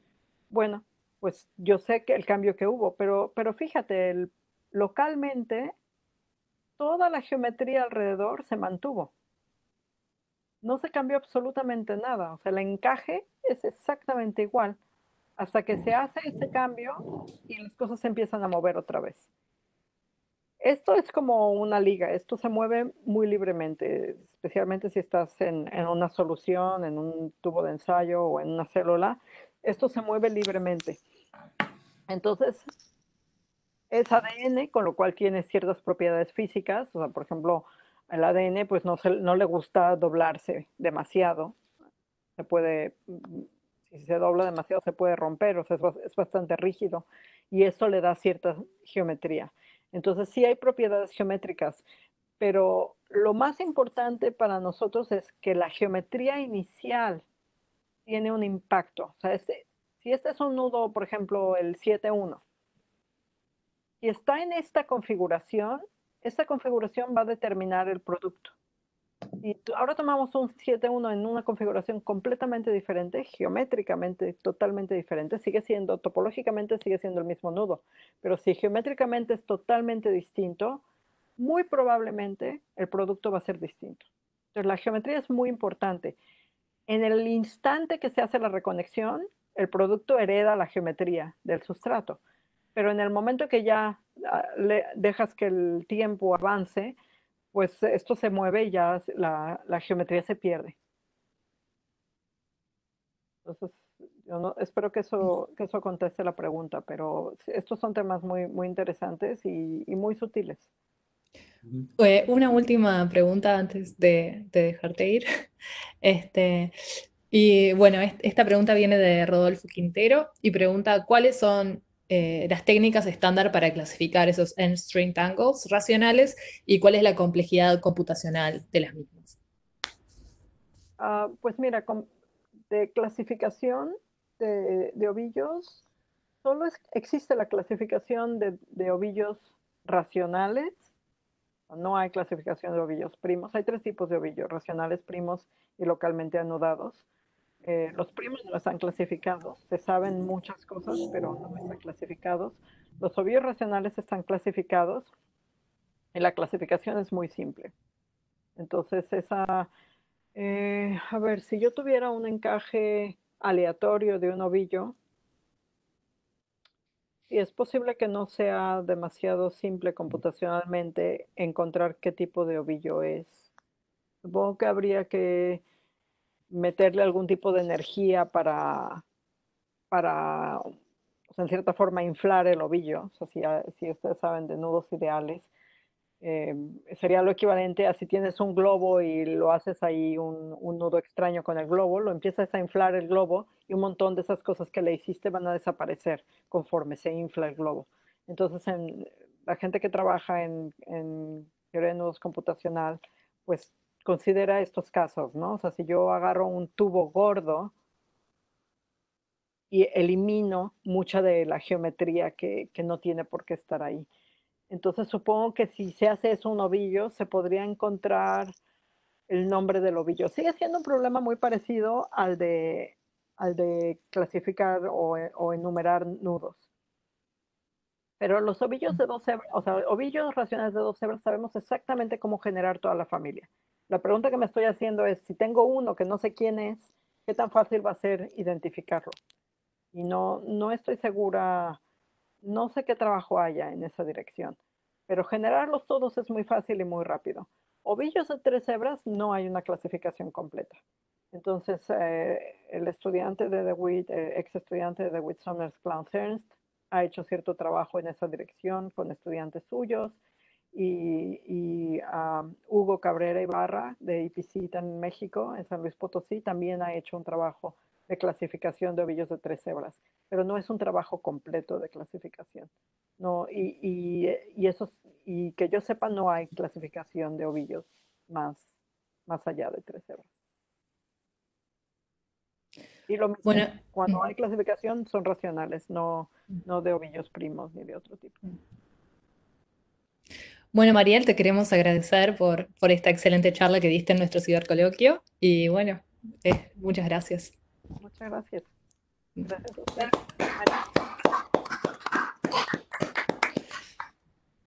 bueno, pues yo sé que el cambio que hubo, pero, pero fíjate, localmente toda la geometría alrededor se mantuvo no se cambió absolutamente nada. O sea, el encaje es exactamente igual hasta que se hace ese cambio y las cosas se empiezan a mover otra vez. Esto es como una liga, esto se mueve muy libremente, especialmente si estás en, en una solución, en un tubo de ensayo o en una célula, esto se mueve libremente. Entonces, es ADN, con lo cual tiene ciertas propiedades físicas, o sea, por ejemplo, el ADN pues no, le gusta doblarse demasiado. Se puede, mm, si se dobla demasiado se puede romper, o sea, es, bastante rígido y eso le da cierta geometría. Entonces sí hay propiedades geométricas, pero lo más importante para nosotros es que la geometría inicial tiene un impacto. O sea, este, si este es un nudo, por ejemplo, el 7-1, y está en esta configuración, esta configuración va a determinar el producto. Y ahora tomamos un 7.1 en una configuración completamente diferente, geométricamente totalmente diferente. Sigue siendo, topológicamente sigue siendo el mismo nudo, pero si geométricamente es totalmente distinto, muy probablemente el producto va a ser distinto. Entonces la geometría es muy importante. En el instante que se hace la reconexión, el producto hereda la geometría del sustrato, pero en el momento que ya Ah, le, dejas que el tiempo avance, pues esto se mueve y ya la, geometría se pierde. espero que eso, que eso conteste la pregunta, pero estos son temas muy, muy interesantes y, muy sutiles. Eh, una última pregunta antes de, de, dejarte ir. Este, y bueno, esta pregunta viene de Rodolfo Quintero y pregunta, ¿cuáles son eh, las técnicas estándar para clasificar esos end-string tangles racionales y cuál es la complejidad computacional de las mismas. Ah, pues mira, de clasificación de, ovillos, solo existe la clasificación de, de, ovillos racionales. No hay clasificación de ovillos primos. Hay tres tipos de ovillos, racionales, primos y localmente anudados. Eh, los primos no están clasificados, se saben muchas cosas, pero no están clasificados. Los ovillos racionales están clasificados y la clasificación es muy simple. Entonces, esa, eh, a ver, si yo tuviera un encaje aleatorio de un ovillo, y es posible que no sea demasiado simple computacionalmente encontrar qué tipo de ovillo es. Supongo que habría que meterle algún tipo de energía para, para en cierta forma, inflar el ovillo. sea, ah, si, ustedes saben de nudos ideales, eh, sería lo equivalente a si tienes un globo y lo haces ahí un, nudo extraño con el globo, lo empiezas a inflar el globo y un montón de esas cosas que le hiciste van a desaparecer conforme se infla el globo. Entonces, la gente que trabaja en, en teoría de nudos computacional, pues considera estos casos, ¿no? O sea, si yo agarro un tubo gordo y elimino mucha de la geometría que, no tiene por qué estar ahí. Entonces supongo que si se hace eso un ovillo, se podría encontrar el nombre del ovillo. Sigue siendo un problema muy parecido al de, al de clasificar o, o enumerar nudos. Pero los ovillos de dos o sea, ovillos racionales de dos hebras, sabemos exactamente cómo generar toda la familia. La pregunta que me estoy haciendo es, si tengo uno que no sé quién es, ¿qué tan fácil va a ser identificarlo? Y no, estoy segura, no sé qué trabajo haya en esa dirección, pero generarlos todos es muy fácil y muy rápido. Ovillos de tres hebras no hay una clasificación completa. Entonces, eh, el estudiante de DeWitt, eh, ex estudiante de DeWitt Summers, Clowns Ernst, ha hecho cierto trabajo en esa dirección con estudiantes suyos y, Hugo Cabrera Ibarra de IPC en México, en San Luis Potosí, también ha hecho un trabajo de clasificación de ovillos de tres hebras, pero no es un trabajo completo de clasificación. No, y, eso, y que yo sepa, no hay clasificación de ovillos más, más allá de tres hebras. Y lo cuando mm. hay clasificación son racionales, no, no de ovillos primos ni de otro tipo. Mm. Bueno, Mariel, te queremos agradecer por, esta excelente charla que diste en nuestro coloquio, y bueno, eh, muchas gracias. Muchas gracias. Gracias